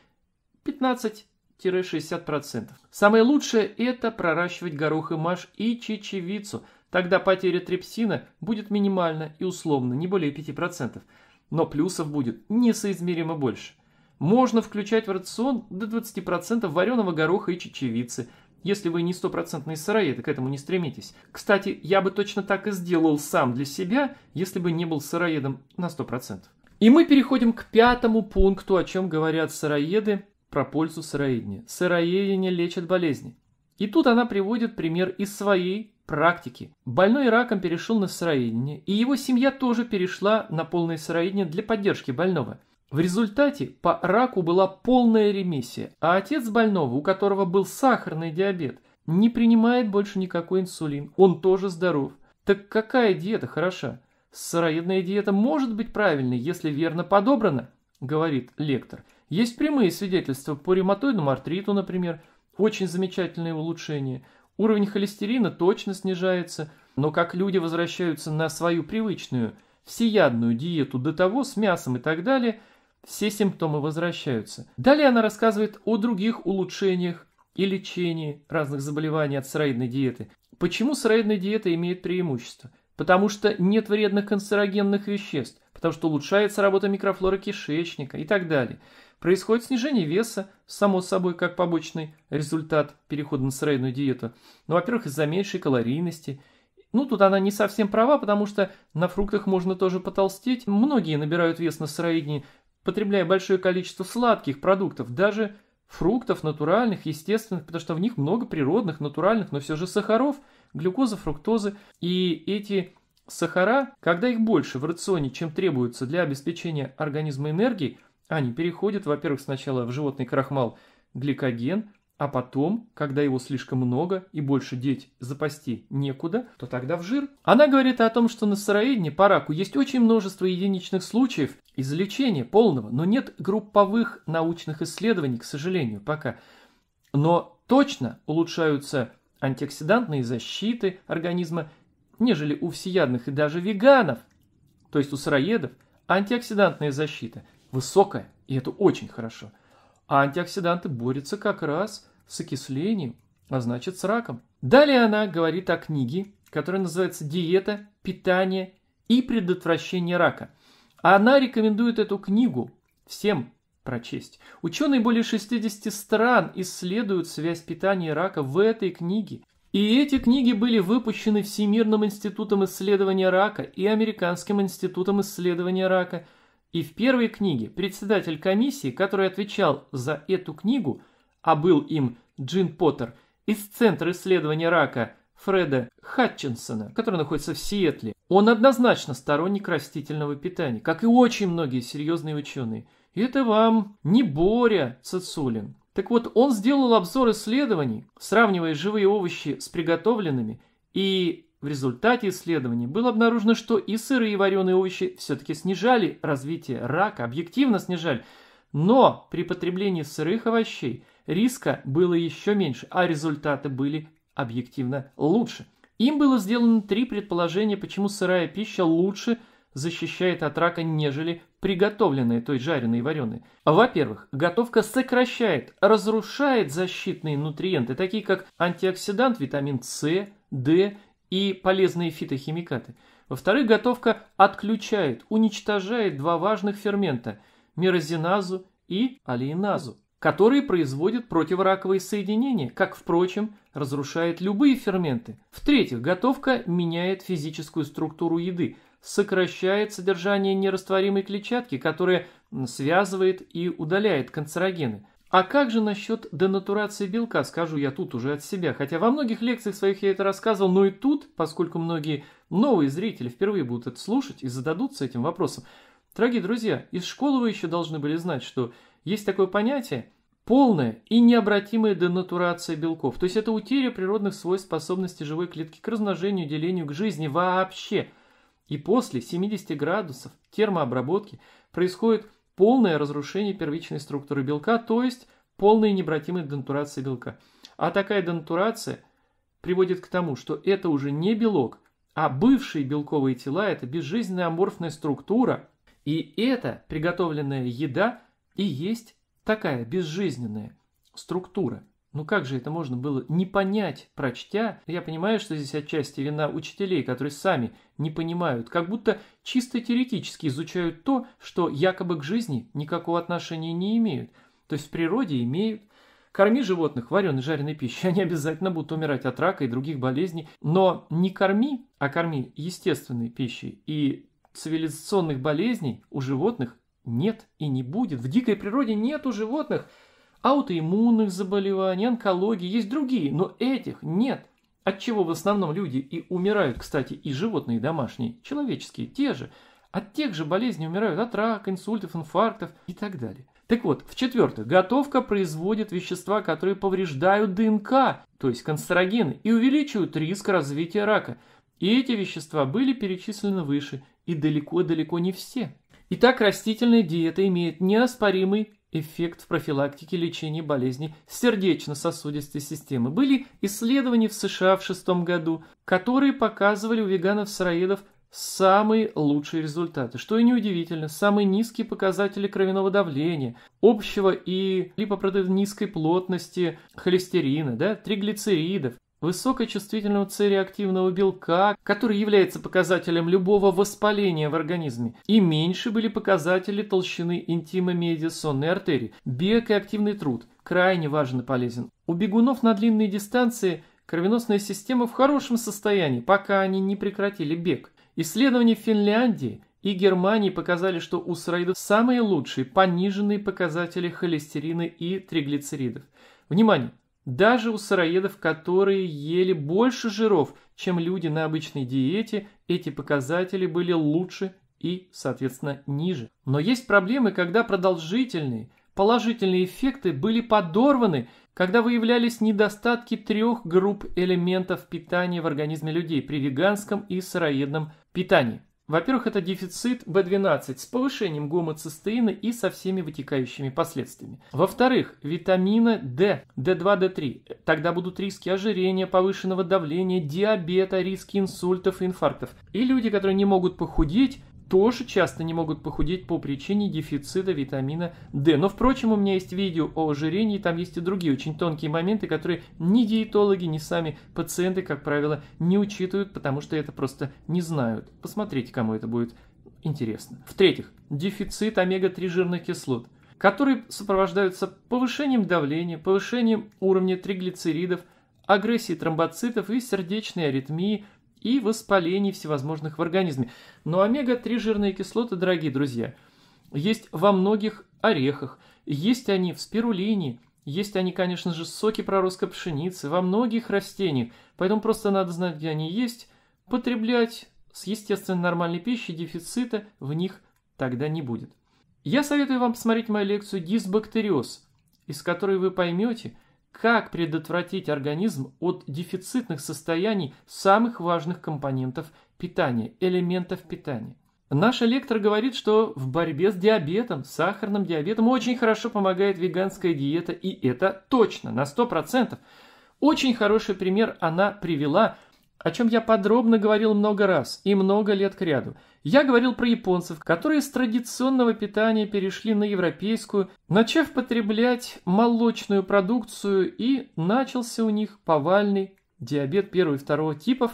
15-60%. Самое лучшее это проращивать горох и маш и чечевицу. Тогда потеря трепсина будет минимальна и условно не более 5%, но плюсов будет несоизмеримо больше. Можно включать в рацион до 20% вареного гороха и чечевицы – если вы не стопроцентный сыроед, к этому не стремитесь. Кстати, я бы точно так и сделал сам для себя, если бы не был сыроедом на 100%. И мы переходим к пятому пункту, о чем говорят сыроеды про пользу сыроедения. Сыроедение лечит болезни. И тут она приводит пример из своей практики. Больной раком перешел на сыроедение, и его семья тоже перешла на полное сыроедение для поддержки больного – в результате по раку была полная ремиссия, а отец больного, у которого был сахарный диабет, не принимает больше никакой инсулин, он тоже здоров. Так какая диета хороша? Сыроедная диета может быть правильной, если верно подобрана, говорит лектор. Есть прямые свидетельства по ревматоидному артриту, например, очень замечательные улучшения. Уровень холестерина точно снижается, но как люди возвращаются на свою привычную, всеядную диету до того с мясом и так далее – все симптомы возвращаются. Далее она рассказывает о других улучшениях и лечении разных заболеваний от сыроидной диеты. Почему сыроидная диета имеет преимущество? Потому что нет вредных канцерогенных веществ, потому что улучшается работа микрофлоры кишечника и так далее. Происходит снижение веса, само собой, как побочный результат перехода на сыроидную диету. Ну, во-первых, из-за меньшей калорийности. Ну, тут она не совсем права, потому что на фруктах можно тоже потолстеть. Многие набирают вес на сыроидении, потребляя большое количество сладких продуктов, даже фруктов натуральных, естественных, потому что в них много природных, натуральных, но все же сахаров, глюкозы, фруктозы. И эти сахара, когда их больше в рационе, чем требуется для обеспечения организма энергии, они переходят, во-первых, сначала в животный крахмал гликоген, а потом, когда его слишком много и больше деть запасти некуда, то тогда в жир. Она говорит о том, что на сыроедении по раку есть очень множество единичных случаев излечения полного, но нет групповых научных исследований, к сожалению, пока. Но точно улучшаются антиоксидантные защиты организма, нежели у всеядных и даже веганов, то есть у сыроедов, антиоксидантная защита высокая, и это очень хорошо. А антиоксиданты борются как раз с окислением, а значит с раком. Далее она говорит о книге, которая называется «Диета, питание и предотвращение рака». Она рекомендует эту книгу всем прочесть. Ученые более 60 стран исследуют связь питания и рака в этой книге. И эти книги были выпущены Всемирным институтом исследования рака и Американским институтом исследования рака. И в первой книге председатель комиссии, который отвечал за эту книгу, а был им Джин Поттер, из Центра исследования рака Фреда Хатчинсона, который находится в Сиэтле. Он однозначно сторонник растительного питания, как и очень многие серьезные ученые. И это вам не Боря Цицулин. Так вот, он сделал обзор исследований, сравнивая живые овощи с приготовленными, и в результате исследований было обнаружено, что и сырые и вареные овощи все-таки снижали развитие рака, объективно снижали, но при потреблении сырых овощей риска было еще меньше, а результаты были объективно лучше. Им было сделано три предположения, почему сырая пища лучше защищает от рака, нежели приготовленная, то есть жареная и вареная. Во-первых, готовка сокращает, разрушает защитные нутриенты, такие как антиоксидант, витамин С, Д и полезные фитохимикаты. Во-вторых, готовка отключает, уничтожает два важных фермента – мирозиназу и алиеназу которые производят противораковые соединения, как, впрочем, разрушает любые ферменты. В-третьих, готовка меняет физическую структуру еды, сокращает содержание нерастворимой клетчатки, которая связывает и удаляет канцерогены. А как же насчет денатурации белка, скажу я тут уже от себя, хотя во многих лекциях своих я это рассказывал, но и тут, поскольку многие новые зрители впервые будут это слушать и зададутся этим вопросом. Дорогие друзья, из школы вы еще должны были знать, что есть такое понятие полная и необратимая денатурация белков. То есть это утеря природных свойств способности живой клетки к размножению, делению, к жизни вообще. И после 70 градусов термообработки происходит полное разрушение первичной структуры белка, то есть полная необратимая денатурация белка. А такая денатурация приводит к тому, что это уже не белок, а бывшие белковые тела – это безжизненная аморфная структура, и это приготовленная еда – и есть такая безжизненная структура. Ну как же это можно было не понять, прочтя? Я понимаю, что здесь отчасти вина учителей, которые сами не понимают, как будто чисто теоретически изучают то, что якобы к жизни никакого отношения не имеют. То есть в природе имеют. Корми животных вареной жареной пищей, они обязательно будут умирать от рака и других болезней. Но не корми, а корми естественной пищей. И цивилизационных болезней у животных нет и не будет. В дикой природе нет у животных аутоиммунных заболеваний, онкологии, есть другие, но этих нет. От чего в основном люди и умирают, кстати, и животные домашние, человеческие, те же. От тех же болезней умирают от рака, инсультов, инфарктов и так далее. Так вот, в-четвертых, готовка производит вещества, которые повреждают ДНК, то есть канцерогены, и увеличивают риск развития рака. И эти вещества были перечислены выше, и далеко-далеко не все. Итак, растительная диета имеет неоспоримый эффект в профилактике лечения болезней сердечно-сосудистой системы. Были исследования в США в шестом году, которые показывали у веганов-сыроедов самые лучшие результаты. Что и неудивительно, самые низкие показатели кровяного давления, общего и низкой плотности холестерина, да, триглицеридов, Высокая чувствительность цереактивного белка, который является показателем любого воспаления в организме, и меньше были показатели толщины интима медиа сонной артерии. Бег и активный труд крайне важен и полезен. У бегунов на длинные дистанции кровеносная система в хорошем состоянии, пока они не прекратили бег. Исследования в Финляндии и Германии показали, что у сыроидов самые лучшие пониженные показатели холестерина и триглицеридов. Внимание! Даже у сыроедов, которые ели больше жиров, чем люди на обычной диете, эти показатели были лучше и, соответственно, ниже. Но есть проблемы, когда продолжительные, положительные эффекты были подорваны, когда выявлялись недостатки трех групп элементов питания в организме людей при веганском и сыроедном питании. Во-первых, это дефицит В12 с повышением гомоцистеина и со всеми вытекающими последствиями. Во-вторых, витамина D, D2, D3. Тогда будут риски ожирения, повышенного давления, диабета, риски инсультов инфарктов. И люди, которые не могут похудеть, тоже часто не могут похудеть по причине дефицита витамина D. Но, впрочем, у меня есть видео о ожирении, там есть и другие очень тонкие моменты, которые ни диетологи, ни сами пациенты, как правило, не учитывают, потому что это просто не знают. Посмотрите, кому это будет интересно. В-третьих, дефицит омега-3 жирных кислот, которые сопровождаются повышением давления, повышением уровня триглицеридов, агрессией тромбоцитов и сердечной аритмии, и воспалений всевозможных в организме. Но омега-3 жирные кислоты, дорогие друзья, есть во многих орехах, есть они в спирулине, есть они, конечно же, соки проросткой пшеницы, во многих растениях, поэтому просто надо знать, где они есть, потреблять с естественно нормальной пищей, дефицита в них тогда не будет. Я советую вам посмотреть мою лекцию «Дисбактериоз», из которой вы поймете – как предотвратить организм от дефицитных состояний самых важных компонентов питания, элементов питания? Наш лектор говорит, что в борьбе с диабетом, сахарным диабетом очень хорошо помогает веганская диета, и это точно, на 100%. Очень хороший пример она привела – о чем я подробно говорил много раз и много лет кряду. Я говорил про японцев, которые с традиционного питания перешли на европейскую, начав потреблять молочную продукцию, и начался у них повальный диабет первого и второго типов,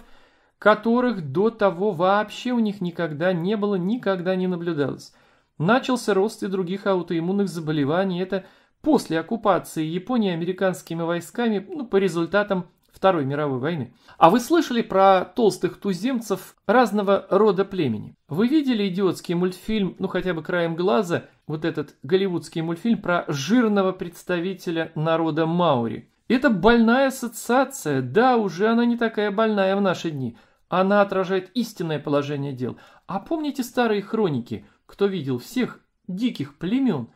которых до того вообще у них никогда не было, никогда не наблюдалось. Начался рост и других аутоиммунных заболеваний, это после оккупации Японии американскими войсками ну, по результатам Второй мировой войны. А вы слышали про толстых туземцев разного рода племени? Вы видели идиотский мультфильм, ну хотя бы краем глаза, вот этот голливудский мультфильм про жирного представителя народа Маури? Это больная ассоциация, да, уже она не такая больная в наши дни. Она отражает истинное положение дел. А помните старые хроники, кто видел всех диких племен,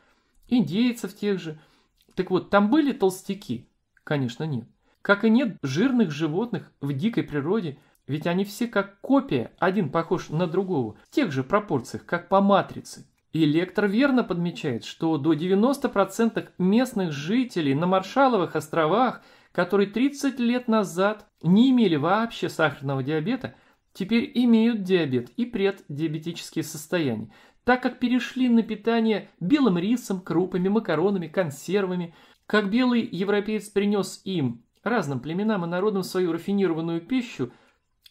индейцев тех же? Так вот, там были толстяки? Конечно, нет. Как и нет жирных животных в дикой природе, ведь они все как копия, один похож на другого, в тех же пропорциях, как по матрице. И лектор верно подмечает, что до 90% местных жителей на Маршаловых островах, которые 30 лет назад не имели вообще сахарного диабета, теперь имеют диабет и преддиабетические состояния, так как перешли на питание белым рисом, крупами, макаронами, консервами, как белый европеец принес им разным племенам и народам свою рафинированную пищу,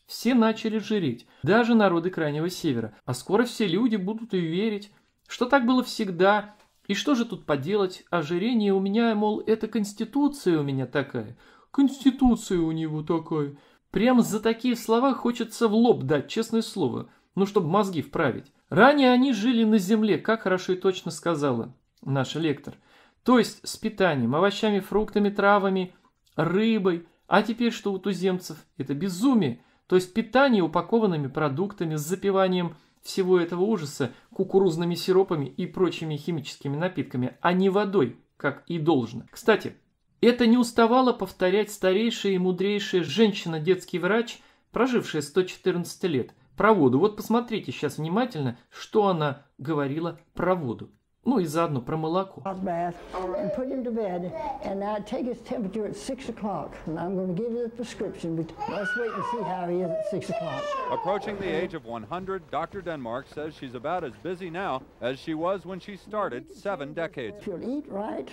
все начали жирить, даже народы Крайнего Севера. А скоро все люди будут и верить, что так было всегда, и что же тут поделать, ожирение у меня, мол, это конституция у меня такая, конституция у него такая. Прям за такие слова хочется в лоб дать, честное слово, ну, чтобы мозги вправить. Ранее они жили на земле, как хорошо и точно сказала наш лектор. То есть с питанием, овощами, фруктами, травами – рыбой, а теперь что у туземцев? Это безумие. То есть питание упакованными продуктами с запиванием всего этого ужаса кукурузными сиропами и прочими химическими напитками, а не водой, как и должно. Кстати, это не уставала повторять старейшая и мудрейшая женщина-детский врач, прожившая 114 лет, про воду. Вот посмотрите сейчас внимательно, что она говорила про воду. Ну і заодно про молоко. Approaching the age of 100, Dr. Denmark says she's about as busy now as she was when she started seven decades. If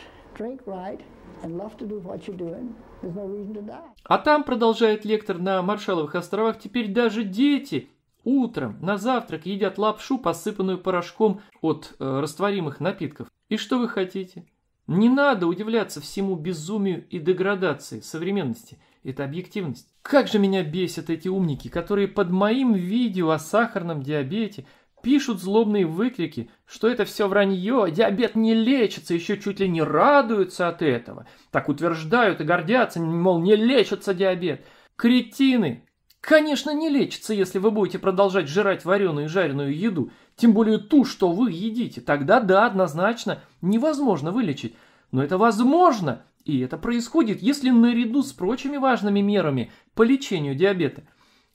А там, продолжает лектор на Маршаловых островах, теперь даже дети – Утром на завтрак едят лапшу, посыпанную порошком от э, растворимых напитков. И что вы хотите? Не надо удивляться всему безумию и деградации современности. Это объективность. Как же меня бесят эти умники, которые под моим видео о сахарном диабете пишут злобные выкрики, что это все вранье, диабет не лечится, еще чуть ли не радуются от этого. Так утверждают и гордятся, мол, не лечится диабет. Кретины! Конечно, не лечится, если вы будете продолжать жрать вареную и жареную еду, тем более ту, что вы едите. Тогда да, однозначно, невозможно вылечить. Но это возможно, и это происходит, если наряду с прочими важными мерами по лечению диабета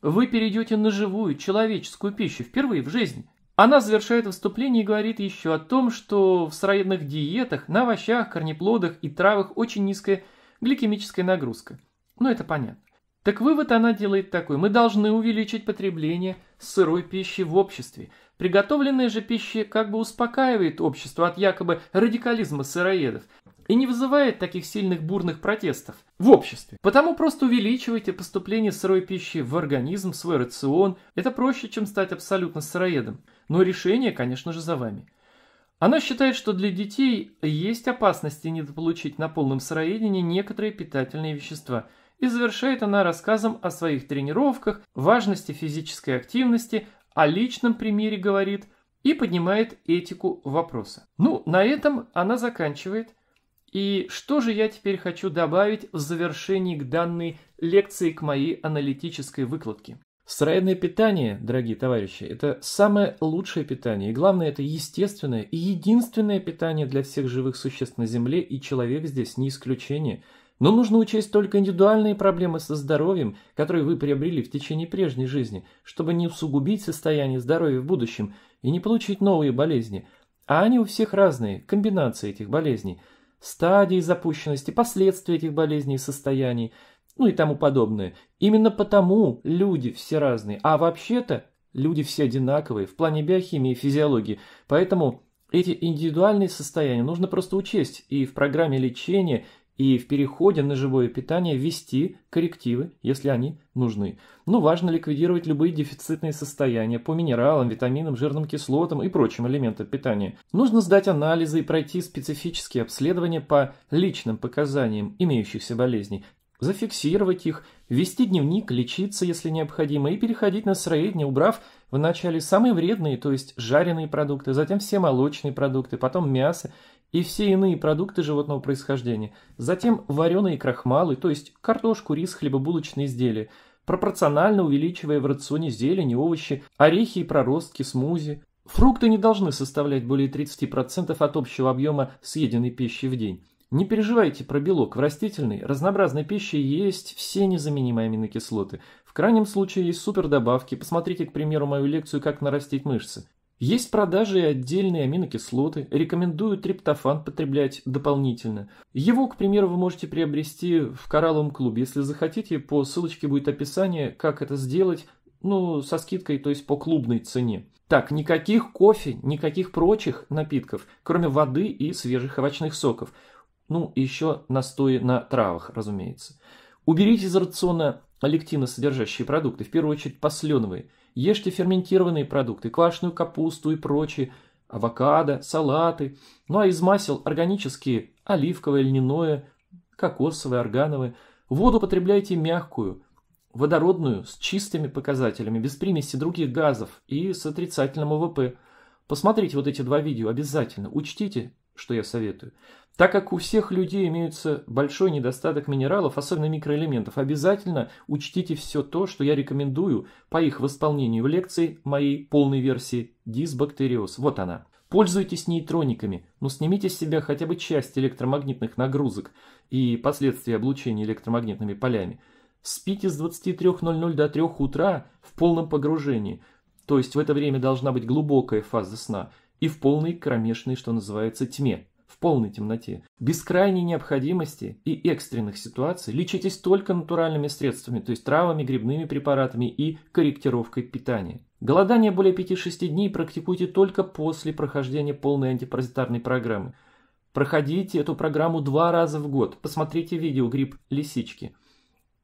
вы перейдете на живую человеческую пищу впервые в жизни. Она завершает выступление и говорит еще о том, что в сыроедных диетах на овощах, корнеплодах и травах очень низкая гликемическая нагрузка. Но это понятно. Так вывод она делает такой. Мы должны увеличить потребление сырой пищи в обществе. Приготовленная же пища как бы успокаивает общество от якобы радикализма сыроедов и не вызывает таких сильных бурных протестов в обществе. Потому просто увеличивайте поступление сырой пищи в организм, в свой рацион. Это проще, чем стать абсолютно сыроедом. Но решение, конечно же, за вами. Она считает, что для детей есть опасности недополучить на полном сыроедении некоторые питательные вещества – и завершает она рассказом о своих тренировках, важности физической активности, о личном примере говорит и поднимает этику вопроса. Ну, на этом она заканчивает. И что же я теперь хочу добавить в завершении к данной лекции, к моей аналитической выкладке? Сыроедное питание, дорогие товарищи, это самое лучшее питание. И главное, это естественное и единственное питание для всех живых существ на Земле, и человек здесь не исключение – но нужно учесть только индивидуальные проблемы со здоровьем, которые вы приобрели в течение прежней жизни, чтобы не усугубить состояние здоровья в будущем и не получить новые болезни. А они у всех разные, комбинации этих болезней, стадии запущенности, последствия этих болезней и состояний, ну и тому подобное. Именно потому люди все разные, а вообще-то люди все одинаковые в плане биохимии и физиологии, поэтому эти индивидуальные состояния нужно просто учесть и в программе лечения, и в переходе на живое питание ввести коррективы, если они нужны. Но важно ликвидировать любые дефицитные состояния по минералам, витаминам, жирным кислотам и прочим элементам питания. Нужно сдать анализы и пройти специфические обследования по личным показаниям имеющихся болезней, зафиксировать их, вести дневник, лечиться, если необходимо, и переходить на сыроедение, убрав вначале самые вредные, то есть жареные продукты, затем все молочные продукты, потом мясо и все иные продукты животного происхождения, затем вареные крахмалы, то есть картошку, рис, хлебобулочные изделия, пропорционально увеличивая в рационе зелень и овощи, орехи и проростки, смузи. Фрукты не должны составлять более 30% от общего объема съеденной пищи в день. Не переживайте про белок. В растительной, разнообразной пище есть все незаменимые аминокислоты. В крайнем случае есть супердобавки. Посмотрите, к примеру, мою лекцию «Как нарастить мышцы». Есть продажи и отдельные аминокислоты. Рекомендую триптофан потреблять дополнительно. Его, к примеру, вы можете приобрести в коралловом клубе. Если захотите, по ссылочке будет описание, как это сделать. Ну, со скидкой, то есть по клубной цене. Так, никаких кофе, никаких прочих напитков, кроме воды и свежих овощных соков. Ну, еще настои на травах, разумеется. Уберите из рациона лектиносодержащие продукты, в первую очередь посленовые – Ешьте ферментированные продукты, квашеную капусту и прочие, авокадо, салаты. Ну а из масел органические, оливковое, льняное, кокосовое, органовое. Воду потребляйте мягкую, водородную, с чистыми показателями, без примеси других газов и с отрицательным ОВП. Посмотрите вот эти два видео обязательно, учтите что я советую. Так как у всех людей имеется большой недостаток минералов, особенно микроэлементов, обязательно учтите все то, что я рекомендую по их восполнению в лекции моей полной версии «Дисбактериоз». Вот она. Пользуйтесь нейтрониками, но ну, снимите с себя хотя бы часть электромагнитных нагрузок и последствия облучения электромагнитными полями. Спите с 23.00 до 3 утра в полном погружении, то есть в это время должна быть глубокая фаза сна – и в полной кромешной, что называется, тьме, в полной темноте. Без крайней необходимости и экстренных ситуаций лечитесь только натуральными средствами, то есть травами, грибными препаратами и корректировкой питания. Голодание более 5-6 дней практикуйте только после прохождения полной антипаразитарной программы. Проходите эту программу два раза в год. Посмотрите видео «Гриб лисички».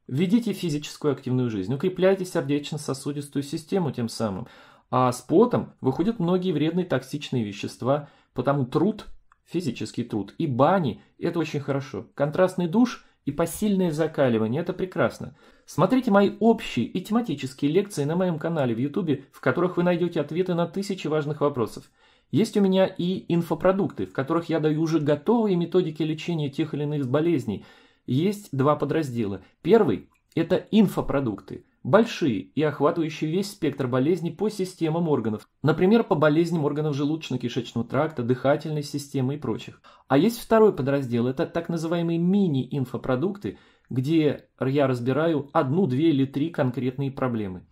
Ведите физическую активную жизнь, укрепляйте сердечно-сосудистую систему тем самым. А с потом выходят многие вредные токсичные вещества, потому труд, физический труд и бани – это очень хорошо. Контрастный душ и посильное закаливание – это прекрасно. Смотрите мои общие и тематические лекции на моем канале в YouTube, в которых вы найдете ответы на тысячи важных вопросов. Есть у меня и инфопродукты, в которых я даю уже готовые методики лечения тех или иных болезней. Есть два подраздела. Первый – это инфопродукты – большие и охватывающие весь спектр болезней по системам органов, например, по болезням органов желудочно-кишечного тракта, дыхательной системы и прочих. А есть второй подраздел – это так называемые мини-инфопродукты, где я разбираю одну, две или три конкретные проблемы.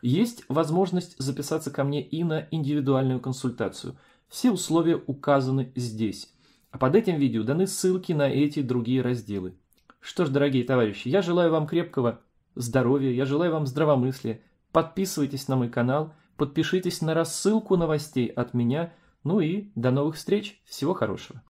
Есть возможность записаться ко мне и на индивидуальную консультацию. Все условия указаны здесь. А под этим видео даны ссылки на эти другие разделы. Что ж, дорогие товарищи, я желаю вам крепкого здоровья, я желаю вам здравомыслия. Подписывайтесь на мой канал, подпишитесь на рассылку новостей от меня. Ну и до новых встреч, всего хорошего.